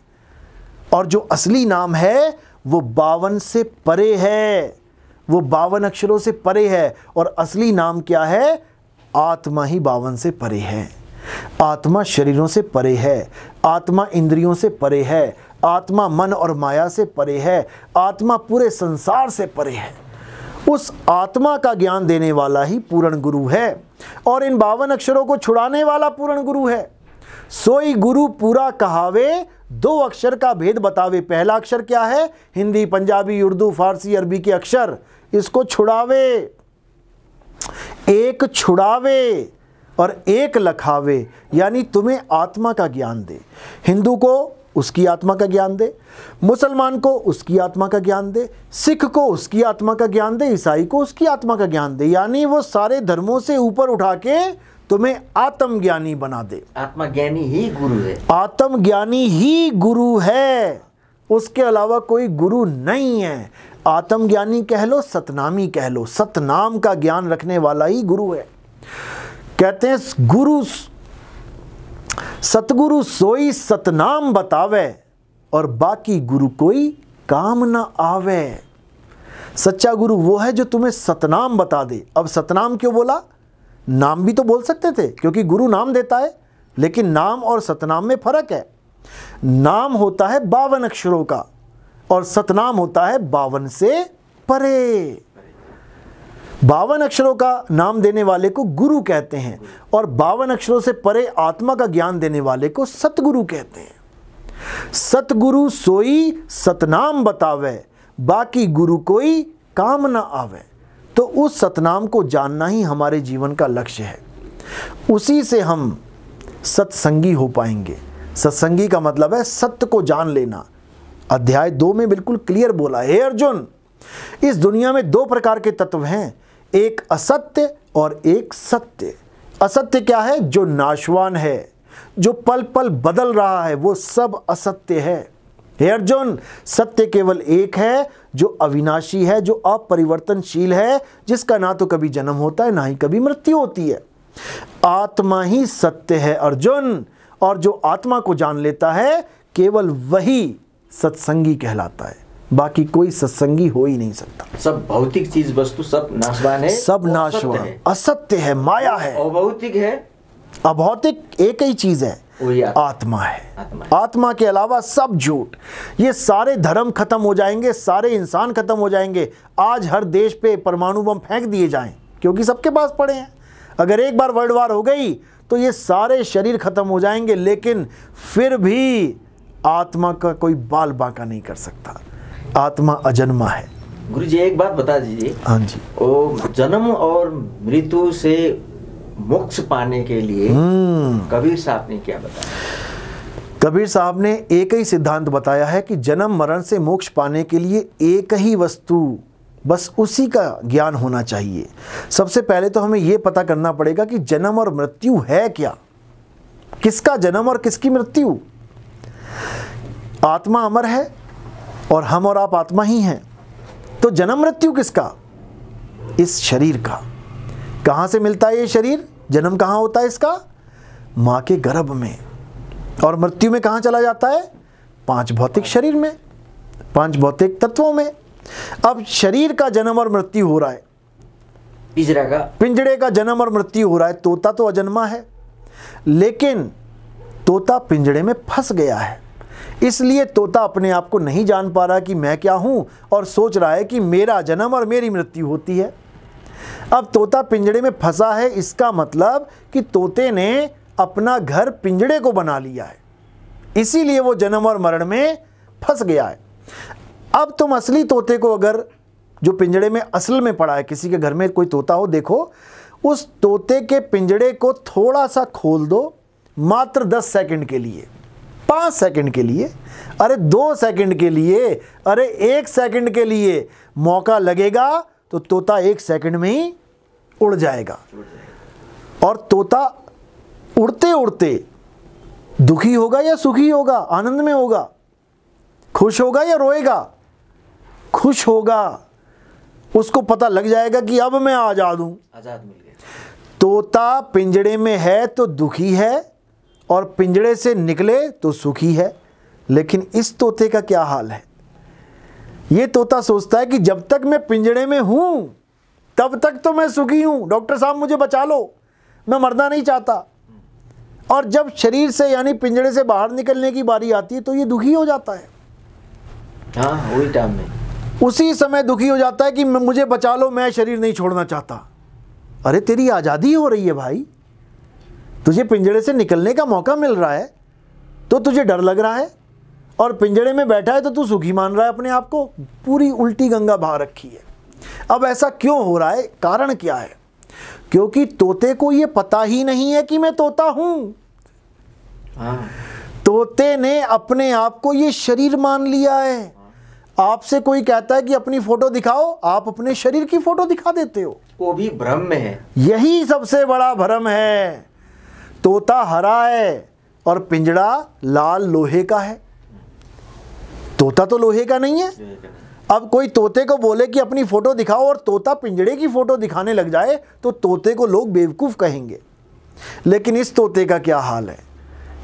और जो असली नाम है वो बावन से परे है वो बावन अक्षरों से परे है और असली नाम क्या है आत्मा ही बावन से परे है आत्मा शरीरों से परे है आत्मा इंद्रियों से परे है आत्मा मन और माया से परे है आत्मा पूरे संसार से परे है उस आत्मा का ज्ञान देने वाला ही पूर्ण गुरु है और इन बावन अक्षरों को छुड़ाने वाला पूर्ण गुरु है सोई गुरु पूरा कहावे दो अक्षर का भेद बतावे पहला अक्षर क्या है हिंदी पंजाबी उर्दू फारसी अरबी के अक्षर इसको छुड़ावे एक छुड़ावे और एक लखावे यानी तुम्हें आत्मा का ज्ञान दे हिंदू को उसकी आत्मा का ज्ञान दे मुसलमान को उसकी आत्मा का ज्ञान दे सिख को उसकी आत्मा का ज्ञान दे ईसाई को उसकी आत्मा का ज्ञान दे यानी वो सारे धर्मों से ऊपर उठा के तुम्हें आत्मज्ञानी बना दे आत्मज्ञानी ही गुरु है आत्मज्ञानी ही गुरु है उसके अलावा कोई गुरु नहीं है आत्मज्ञानी कह लो सतनामी कह लो सतनाम का ज्ञान रखने वाला ही गुरु है कहते हैं गुरु सतगुरु सोई सतनाम बतावे और बाकी गुरु कोई काम ना आवे सच्चा गुरु वो है जो तुम्हें सतनाम बता दे अब सतनाम क्यों बोला नाम भी तो बोल सकते थे क्योंकि गुरु नाम देता है लेकिन नाम और सतनाम में फर्क है नाम होता है बावन अक्षरों का और सतनाम होता है बावन से परे बावन अक्षरों का नाम देने वाले को गुरु कहते हैं और बावन अक्षरों से परे आत्मा का ज्ञान देने वाले को सतगुरु कहते हैं सतगुरु सोई सतनाम बतावे बाकी गुरु कोई काम ना आवे तो उस सतनाम को जानना ही हमारे जीवन का लक्ष्य है उसी से हम सत्संगी हो पाएंगे सत्संगी का मतलब है सत्य को जान लेना अध्याय दो में बिल्कुल क्लियर बोला हे अर्जुन इस दुनिया में दो प्रकार के तत्व हैं एक असत्य और एक सत्य असत्य क्या है जो नाशवान है जो पल पल बदल रहा है वो सब असत्य है हे अर्जुन सत्य केवल एक है जो अविनाशी है जो अपरिवर्तनशील है जिसका ना तो कभी जन्म होता है ना ही कभी मृत्यु होती है आत्मा ही सत्य है अर्जुन और जो आत्मा को जान लेता है केवल वही सत्संगी कहलाता है बाकी कोई सत्संगी हो ही नहीं सकता सब भौतिक चीज वस्तु सब नाशवान है सब नाशवान असत्य है माया है अभौतिक है अभौतिक एक ही चीज है आत्मा है।, आत्मा है आत्मा के अलावा सब झूठ ये सारे धर्म खत्म हो जाएंगे सारे इंसान खत्म हो जाएंगे आज हर देश पे परमाणु बम फेंक दिए जाएं क्योंकि सबके पास पड़े हैं अगर एक बार वर्ल्ड वार हो गई तो ये सारे शरीर खत्म हो जाएंगे लेकिन फिर भी आत्मा का कोई बाल बांका नहीं कर सकता आत्मा अजन्मा है गुरु जी एक बात बता दीजिए हाँ जी ओ जन्म और मृत्यु से मोक्ष पाने के लिए हम्म। कबीर साहब ने क्या बताया कबीर साहब ने एक ही सिद्धांत बताया है कि जन्म मरण से मोक्ष पाने के लिए एक ही वस्तु बस उसी का ज्ञान होना चाहिए सबसे पहले तो हमें यह पता करना पड़ेगा कि जन्म और मृत्यु है क्या किसका जन्म और किसकी मृत्यु आत्मा अमर है और हम और आप आत्मा ही हैं तो जन्म मृत्यु किसका इस शरीर का कहां से मिलता है ये शरीर जन्म कहां होता है इसका मां के गर्भ में और मृत्यु में कहां चला जाता है पांच भौतिक शरीर में पांच भौतिक तत्वों में अब शरीर का जन्म और मृत्यु हो रहा है पिंजरे का पिंजरे का जन्म और मृत्यु हो रहा है तोता तो अजन्मा है लेकिन तोता पिंजड़े में फंस गया है इसलिए तोता अपने आप को नहीं जान पा रहा कि मैं क्या हूं और सोच रहा है कि मेरा जन्म और मेरी मृत्यु होती है अब तोता पिंजड़े में फंसा है इसका मतलब कि तोते ने अपना घर पिंजड़े को बना लिया है इसीलिए वो जन्म और मरण में फंस गया है अब तुम असली तोते को अगर जो पिंजड़े में असल में पड़ा है किसी के घर में कोई तोता हो देखो उस तोते के पिंजड़े को थोड़ा सा खोल दो मात्र दस सेकंड के लिए पाँच सेकंड के लिए अरे दो सेकंड के लिए अरे एक सेकंड के लिए मौका लगेगा तो तोता एक सेकंड में ही उड़ जाएगा और तोता उड़ते उड़ते दुखी होगा या सुखी होगा आनंद में होगा खुश होगा या रोएगा खुश होगा उसको पता लग जाएगा कि अब मैं आज़ाद हूं आज़ाद मिल गया तोता पिंजड़े में है तो दुखी है और पिंजड़े से निकले तो सुखी है लेकिन इस तोते का क्या हाल है ये तोता सोचता है कि जब तक मैं पिंजड़े में हूं तब तक तो मैं सुखी हूं डॉक्टर साहब मुझे बचा लो मैं मरना नहीं चाहता और जब शरीर से यानी पिंजड़े से बाहर निकलने की बारी आती है तो ये दुखी हो जाता है हाँ वही टाइम में उसी समय दुखी हो जाता है कि मुझे बचा लो मैं शरीर नहीं छोड़ना चाहता अरे तेरी आज़ादी हो रही है भाई तुझे पिंजड़े से निकलने का मौका मिल रहा है तो तुझे डर लग रहा है और पिंजड़े में बैठा है तो तू सुखी मान रहा है अपने आप को पूरी उल्टी गंगा भा रखी है अब ऐसा क्यों हो रहा है कारण क्या है क्योंकि तोते को यह पता ही नहीं है कि मैं तोता हूं हाँ। तोते ने अपने आप को ये शरीर मान लिया है आपसे कोई कहता है कि अपनी फोटो दिखाओ आप अपने शरीर की फोटो दिखा देते हो वो भी भ्रम में है यही सबसे बड़ा भ्रम है तोता हरा है और पिंजड़ा लाल लोहे का है तोता तो लोहे का नहीं है अब कोई तोते को बोले कि अपनी फ़ोटो दिखाओ और तोता पिंजड़े की फ़ोटो दिखाने लग जाए तो तोते को लोग बेवकूफ़ कहेंगे लेकिन इस तोते का क्या हाल है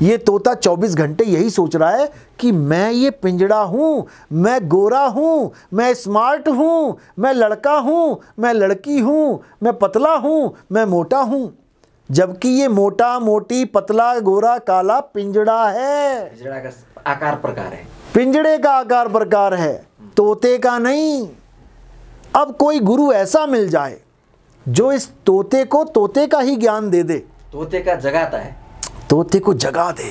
ये तोता 24 घंटे यही सोच रहा है कि मैं ये पिंजड़ा हूँ मैं गोरा हूँ मैं स्मार्ट हूँ मैं लड़का हूँ मैं लड़की हूँ मैं पतला हूँ मैं मोटा हूँ जबकि ये मोटा मोटी पतला गोरा काला पिंजड़ा है पिंजड़ा का आकार प्रकार है पिंजड़े का आकार प्रकार है तोते का नहीं अब कोई गुरु ऐसा मिल जाए जो इस तोते को तोते का ही ज्ञान दे दे तोते का जगाता है तोते को जगा दे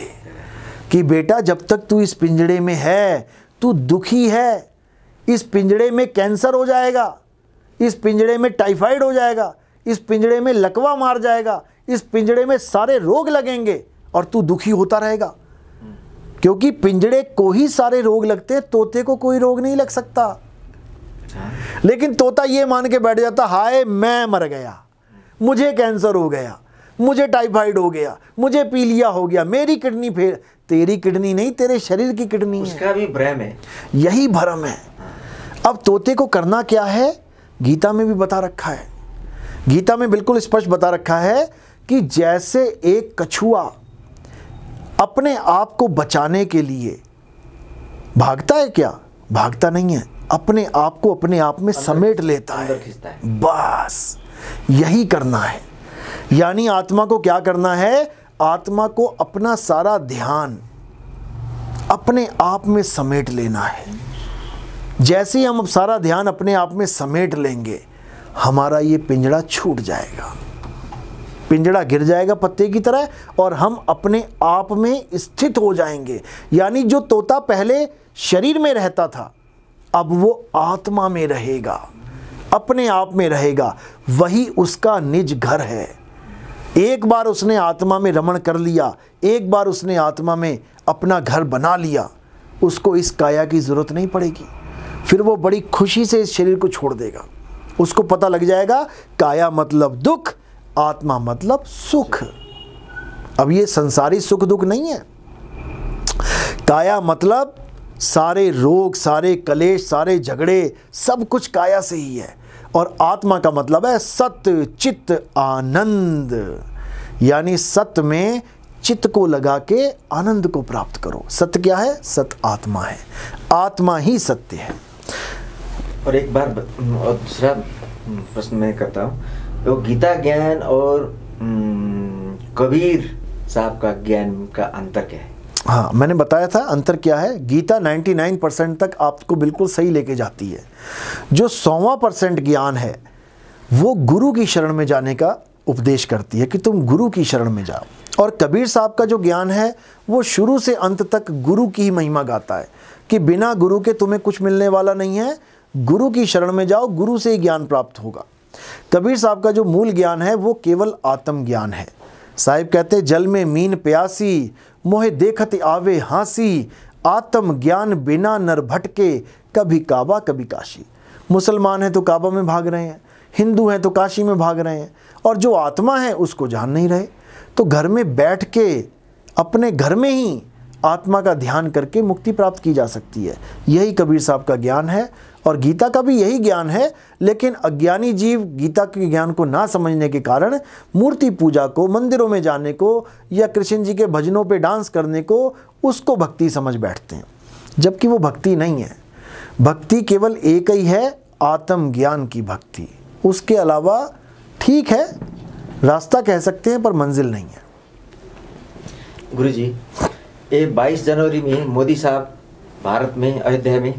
कि बेटा जब तक तू इस पिंजड़े में है तू दुखी है इस पिंजड़े में कैंसर हो जाएगा इस पिंजड़े में टाइफाइड हो जाएगा इस पिंजड़े में लकवा मार जाएगा इस पिंजड़े में सारे रोग लगेंगे और तू दुखी होता रहेगा क्योंकि पिंजड़े को ही सारे रोग लगते हैं तोते को कोई रोग नहीं लग सकता अच्छा। लेकिन तोता ये मान के बैठ जाता हाय मैं मर गया मुझे कैंसर हो गया मुझे टाइफाइड हो गया मुझे पीलिया हो गया मेरी किडनी फेल तेरी किडनी नहीं तेरे शरीर की किडनी उसका है। भी भ्रम है यही भ्रम है अब तोते को करना क्या है गीता में भी बता रखा है गीता में बिल्कुल स्पष्ट बता रखा है कि जैसे एक कछुआ अपने आप को बचाने के लिए भागता है क्या भागता नहीं है अपने आप को अपने आप में समेट लेता है, है। बस यही करना है यानी आत्मा को क्या करना है आत्मा को अपना सारा ध्यान अपने आप में समेट लेना है जैसे ही हम सारा ध्यान अपने आप में समेट लेंगे हमारा ये पिंजड़ा छूट जाएगा पिंजड़ा गिर जाएगा पत्ते की तरह और हम अपने आप में स्थित हो जाएंगे यानी जो तोता पहले शरीर में रहता था अब वो आत्मा में रहेगा अपने आप में रहेगा वही उसका निज घर है एक बार उसने आत्मा में रमण कर लिया एक बार उसने आत्मा में अपना घर बना लिया उसको इस काया की ज़रूरत नहीं पड़ेगी फिर वो बड़ी खुशी से इस शरीर को छोड़ देगा उसको पता लग जाएगा काया मतलब दुख आत्मा मतलब सुख अब ये संसारी सुख दुख नहीं है काया मतलब सारे रोग सारे कलेश सारे झगड़े सब कुछ काया से ही है और आत्मा का मतलब है सत्य चित्त आनंद यानी सत्य में चित्त को लगा के आनंद को प्राप्त करो सत्य क्या है सत आत्मा है आत्मा ही सत्य है और एक बार दूसरा प्रश्न मैं करता हूँ तो गीता ज्ञान और कबीर साहब का ज्ञान का अंतर क्या है हाँ मैंने बताया था अंतर क्या है गीता 99 परसेंट तक आपको बिल्कुल सही लेके जाती है जो सौवा परसेंट ज्ञान है वो गुरु की शरण में जाने का उपदेश करती है कि तुम गुरु की शरण में जाओ और कबीर साहब का जो ज्ञान है वो शुरू से अंत तक गुरु की ही महिमा गाता है कि बिना गुरु के तुम्हें कुछ मिलने वाला नहीं है गुरु की शरण में जाओ गुरु से ही ज्ञान प्राप्त होगा कबीर साहब का जो मूल ज्ञान है वो केवल आत्मज्ञान है साहिब कहते जल में मीन प्यासी मोहे देखत आवे हाँसी आत्म ज्ञान बिना नर भटके कभी काबा कभी काशी मुसलमान हैं तो काबा में भाग रहे हैं हिंदू हैं तो काशी में भाग रहे हैं और जो आत्मा है उसको जान नहीं रहे तो घर में बैठ के अपने घर में ही आत्मा का ध्यान करके मुक्ति प्राप्त की जा सकती है यही कबीर साहब का ज्ञान है और गीता का भी यही ज्ञान है लेकिन अज्ञानी जीव गीता के ज्ञान को ना समझने के कारण मूर्ति पूजा को मंदिरों में जाने को या कृष्ण जी के भजनों पे डांस करने को उसको भक्ति समझ बैठते हैं जबकि वो भक्ति नहीं है भक्ति केवल एक ही है आत्मज्ञान की भक्ति उसके अलावा ठीक है रास्ता कह सकते हैं पर मंजिल नहीं है गुरु जी ये बाईस जनवरी में मोदी साहब भारत में अयोध्या में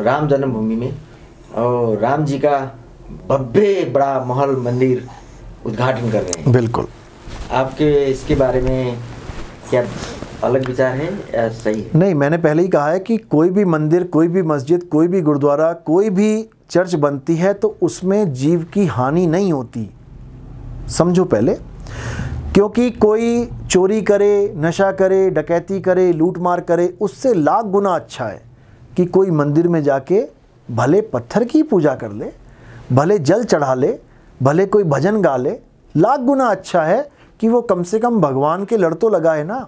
राम जन्मभूमि में और राम जी का भव्य बड़ा महल मंदिर उद्घाटन कर रहे हैं बिल्कुल आपके इसके बारे में क्या अलग विचार है या सही है नहीं मैंने पहले ही कहा है कि कोई भी मंदिर कोई भी मस्जिद कोई भी गुरुद्वारा कोई भी चर्च बनती है तो उसमें जीव की हानि नहीं होती समझो पहले क्योंकि कोई चोरी करे नशा करे डकैती करे लूटमार करे उससे लाख गुना अच्छा है कि कोई मंदिर में जाके भले पत्थर की पूजा कर ले भले जल चढ़ा ले भले कोई भजन गा ले लाख गुना अच्छा है कि वो कम से कम भगवान के लड़ तो लगाए ना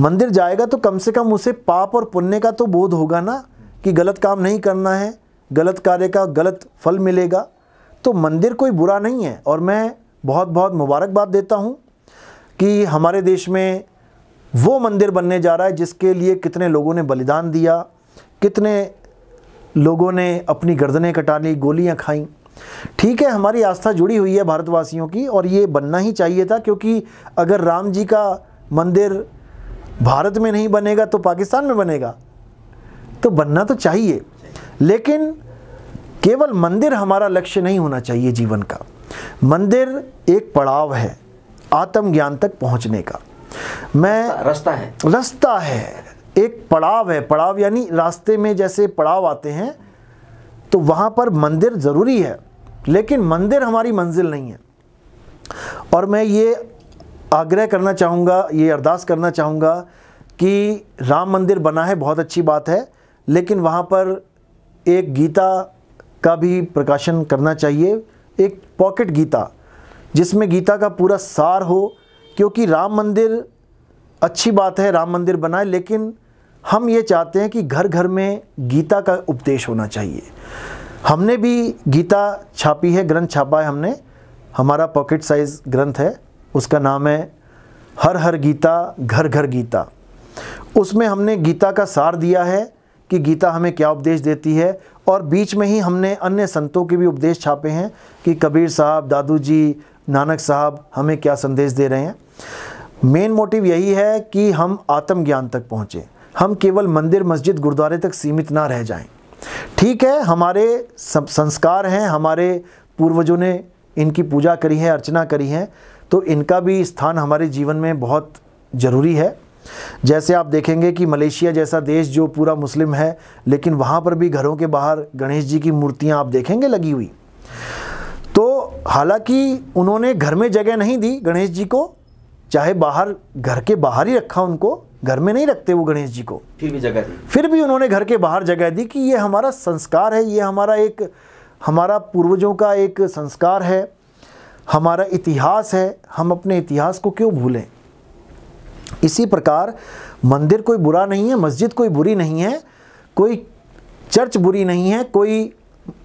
मंदिर जाएगा तो कम से कम उसे पाप और पुण्य का तो बोध होगा ना कि गलत काम नहीं करना है गलत कार्य का गलत फल मिलेगा तो मंदिर कोई बुरा नहीं है और मैं बहुत बहुत मुबारकबाद देता हूँ कि हमारे देश में वो मंदिर बनने जा रहा है जिसके लिए कितने लोगों ने बलिदान दिया कितने लोगों ने अपनी गर्दनें कटा ली गोलियाँ खाई ठीक है हमारी आस्था जुड़ी हुई है भारतवासियों की और ये बनना ही चाहिए था क्योंकि अगर राम जी का मंदिर भारत में नहीं बनेगा तो पाकिस्तान में बनेगा तो बनना तो चाहिए लेकिन केवल मंदिर हमारा लक्ष्य नहीं होना चाहिए जीवन का मंदिर एक पड़ाव है आत्मज्ञान तक पहुंचने का मैं रास्ता है रास्ता है एक पड़ाव है पड़ाव यानी रास्ते में जैसे पड़ाव आते हैं तो वहाँ पर मंदिर ज़रूरी है लेकिन मंदिर हमारी मंजिल नहीं है और मैं ये आग्रह करना चाहूँगा ये अरदास करना चाहूँगा कि राम मंदिर बना है बहुत अच्छी बात है लेकिन वहाँ पर एक गीता का भी प्रकाशन करना चाहिए एक पॉकेट गीता जिसमें गीता का पूरा सार हो क्योंकि राम मंदिर अच्छी बात है राम मंदिर बनाए लेकिन हम ये चाहते हैं कि घर घर में गीता का उपदेश होना चाहिए हमने भी गीता छापी है ग्रंथ छापा है हमने हमारा पॉकेट साइज ग्रंथ है उसका नाम है हर हर गीता घर घर गीता उसमें हमने गीता का सार दिया है कि गीता हमें क्या उपदेश देती है और बीच में ही हमने अन्य संतों के भी उपदेश छापे हैं कि कबीर साहब दादू जी नानक साहब हमें क्या संदेश दे रहे हैं मेन मोटिव यही है कि हम आत्मज्ञान तक पहुँचें हम केवल मंदिर मस्जिद गुरुद्वारे तक सीमित ना रह जाएं ठीक है हमारे संस्कार हैं हमारे पूर्वजों ने इनकी पूजा करी है अर्चना करी है तो इनका भी स्थान हमारे जीवन में बहुत ज़रूरी है जैसे आप देखेंगे कि मलेशिया जैसा देश जो पूरा मुस्लिम है लेकिन वहाँ पर भी घरों के बाहर गणेश जी की मूर्तियाँ आप देखेंगे लगी हुई तो हालांकि उन्होंने घर में जगह नहीं दी गणेश जी को चाहे बाहर घर के बाहर ही रखा उनको घर में नहीं रखते वो गणेश जी को फिर भी जगह दी फिर भी उन्होंने घर के बाहर जगह दी कि ये हमारा संस्कार है ये हमारा एक हमारा पूर्वजों का एक संस्कार है हमारा इतिहास है हम अपने इतिहास को क्यों भूलें इसी प्रकार मंदिर कोई बुरा नहीं है मस्जिद कोई बुरी नहीं है कोई चर्च बुरी नहीं है कोई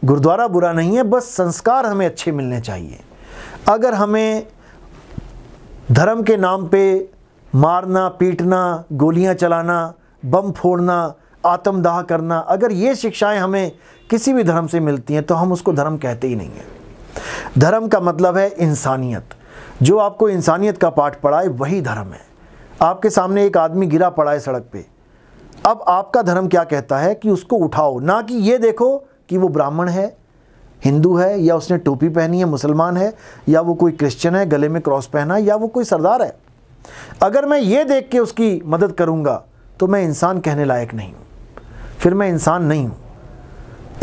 गुरुद्वारा बुरा नहीं है बस संस्कार हमें अच्छे मिलने चाहिए अगर हमें धर्म के नाम पे मारना पीटना गोलियां चलाना बम फोड़ना आत्मदाह करना अगर ये शिक्षाएं हमें किसी भी धर्म से मिलती हैं तो हम उसको धर्म कहते ही नहीं हैं धर्म का मतलब है इंसानियत जो आपको इंसानियत का पाठ पढ़ाए वही धर्म है आपके सामने एक आदमी गिरा पड़ा है सड़क पे अब आपका धर्म क्या कहता है कि उसको उठाओ ना कि ये देखो कि वो ब्राह्मण है हिंदू है या उसने टोपी पहनी है मुसलमान है या वो कोई क्रिश्चियन है गले में क्रॉस पहना है या वो कोई सरदार है अगर मैं ये देख के उसकी मदद करूँगा तो मैं इंसान कहने लायक नहीं हूँ फिर मैं इंसान नहीं हूँ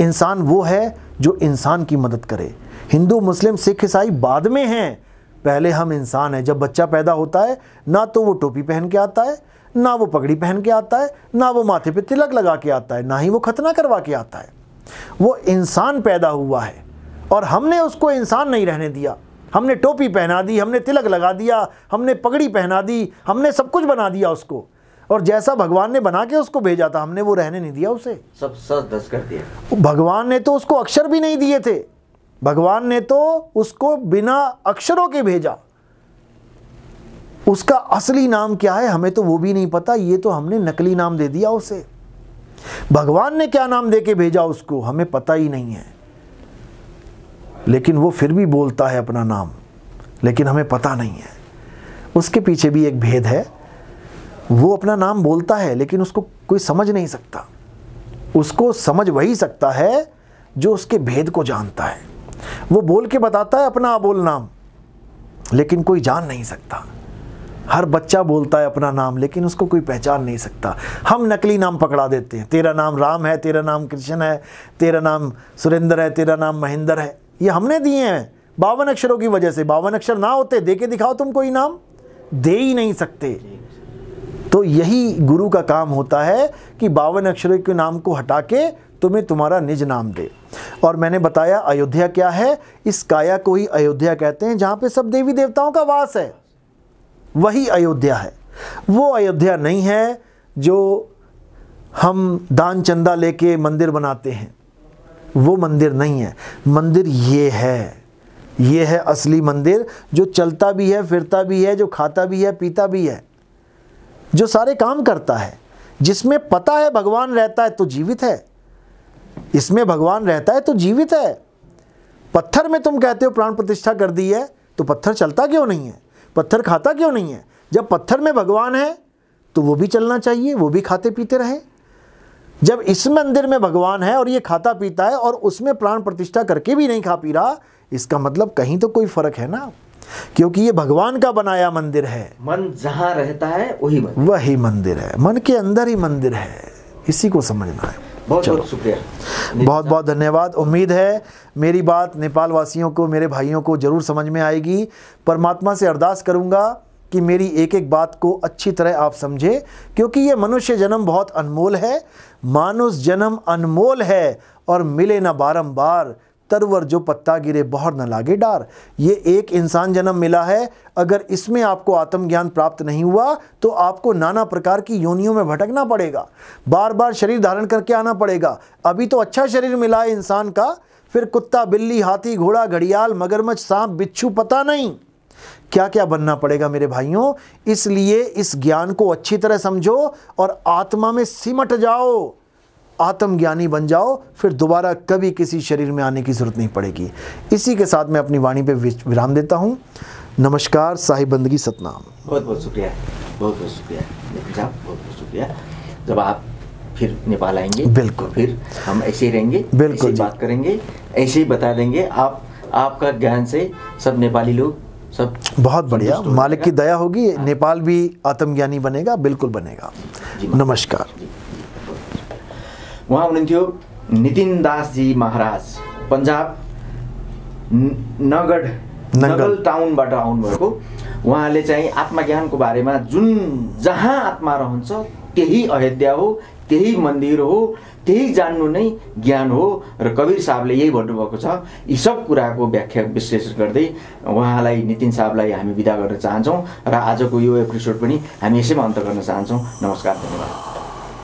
इंसान वो है जो इंसान की मदद करे हिंदू मुस्लिम सिख ईसाई बाद में हैं पहले हम इंसान हैं जब बच्चा पैदा होता है ना तो वो टोपी पहन के आता है ना वो पगड़ी पहन के आता है ना वो माथे पे तिलक लगा के आता है ना ही वो खतना करवा के आता है वो इंसान पैदा हुआ है और हमने उसको इंसान नहीं रहने दिया हमने टोपी पहना दी हमने तिलक लगा दिया हमने पगड़ी पहना दी हमने सब कुछ बना दिया उसको और जैसा भगवान ने बना के उसको भेजा था हमने वो रहने नहीं दिया उसे सब सच दस कर दिया भगवान ने तो उसको अक्षर भी नहीं दिए थे भगवान ने तो उसको बिना अक्षरों के भेजा उसका असली नाम क्या है हमें तो वो भी नहीं पता ये तो हमने नकली नाम दे दिया उसे भगवान ने क्या नाम दे के भेजा उसको हमें पता ही नहीं है लेकिन वो फिर भी बोलता है अपना नाम लेकिन हमें पता नहीं है उसके पीछे भी एक भेद है वो अपना नाम बोलता है लेकिन उसको कोई समझ नहीं सकता उसको समझ वही सकता है जो उसके भेद को जानता है वो बोल के बताता है अपना अबोल नाम लेकिन कोई जान नहीं सकता हर बच्चा बोलता है अपना नाम लेकिन उसको कोई पहचान नहीं सकता हम नकली नाम पकड़ा देते हैं तेरा नाम राम है तेरा नाम कृष्ण है तेरा नाम सुरेंद्र है तेरा नाम महेंद्र है ये हमने दिए हैं बावन अक्षरों की वजह से बावन अक्षर ना होते दे के दिखाओ तुम कोई नाम दे ही नहीं सकते तो यही गुरु का काम होता है कि बावन अक्षरों के नाम को हटा के तुम्हें तुम्हारा निज नाम दे और मैंने बताया अयोध्या क्या है इस काया को ही अयोध्या कहते हैं जहाँ पे सब देवी देवताओं का वास है वही अयोध्या है वो अयोध्या नहीं है जो हम दान चंदा लेके मंदिर बनाते हैं वो मंदिर नहीं है मंदिर ये है ये है असली मंदिर जो चलता भी है फिरता भी है जो खाता भी है पीता भी है जो सारे काम करता है जिसमें पता है भगवान रहता है तो जीवित है इसमें भगवान रहता है तो जीवित है पत्थर में तुम कहते हो प्राण प्रतिष्ठा कर दी है तो पत्थर चलता क्यों नहीं है पत्थर खाता क्यों नहीं है जब पत्थर में भगवान है तो वो भी चलना चाहिए वो भी खाते पीते रहे जब इस मंदिर में भगवान है और ये खाता पीता है और उसमें प्राण प्रतिष्ठा करके भी नहीं खा पी रहा इसका मतलब कहीं तो कोई फर्क है ना क्योंकि ये भगवान का बनाया मंदिर है मन जहाँ रहता है वही मंदिर वही मंदिर है मन के अंदर ही मंदिर है इसी को समझना है बहुत बहुत शुक्रिया बहुत बहुत धन्यवाद उम्मीद है मेरी बात नेपाल वासियों को मेरे भाइयों को ज़रूर समझ में आएगी परमात्मा से अरदास करूंगा कि मेरी एक एक बात को अच्छी तरह आप समझें क्योंकि ये मनुष्य जन्म बहुत अनमोल है मानुष जन्म अनमोल है और मिले ना बारंबार तरवर जो पत्ता गिरे बहर न लागे डार ये एक इंसान जन्म मिला है अगर इसमें आपको आत्मज्ञान प्राप्त नहीं हुआ तो आपको नाना प्रकार की योनियों में भटकना पड़ेगा बार बार शरीर धारण करके आना पड़ेगा अभी तो अच्छा शरीर मिला है इंसान का फिर कुत्ता बिल्ली हाथी घोड़ा घड़ियाल मगरमच्छ सांप बिच्छू पता नहीं क्या क्या बनना पड़ेगा मेरे भाइयों इसलिए इस ज्ञान को अच्छी तरह समझो और आत्मा में सिमट जाओ आत्मज्ञानी बन जाओ फिर दोबारा कभी किसी शरीर में आने की ज़रूरत नहीं पड़ेगी इसी के साथ मैं अपनी वाणी पे विराम देता हूँ नमस्कार साहिबंदगी सतनाम बहुत बहुत शुक्रिया बहुत बहुत शुक्रिया बहुत बहुत शुक्रिया जब आप फिर नेपाल आएंगे बिल्कुल फिर हम ऐसे ही रहेंगे बिल्कुल बात करेंगे ऐसे ही बता देंगे आप आपका ज्ञान से सब नेपाली लोग सब बहुत बढ़िया मालिक की दया होगी हाँ। नेपाल भी आत्मज्ञानी बनेगा बिल्कुल बनेगा नमस्कार उहाँ हुनुहुन्थ्यो नितिन दास जी महाराज पन्जाब नगढ नगल टाउनबाट आउनुभएको उहाँले चाहिँ आत्मज्ञानको बारेमा जुन जहाँ आत्मा रहन्छ त्यही अयोध्या हो त्यही मन्दिर हो त्यही जान्नु नै ज्ञान हो र कवीर साहबले यही भन्नुभएको छ यी सब कुराको व्याख्या विश्लेषण गर्दै उहाँलाई नितिन साहबलाई हामी विदा गर्न चाहन्छौँ र आजको यो एपिसोड पनि हामी यसैमा अन्त गर्न चाहन्छौँ नमस्कार धन्यवाद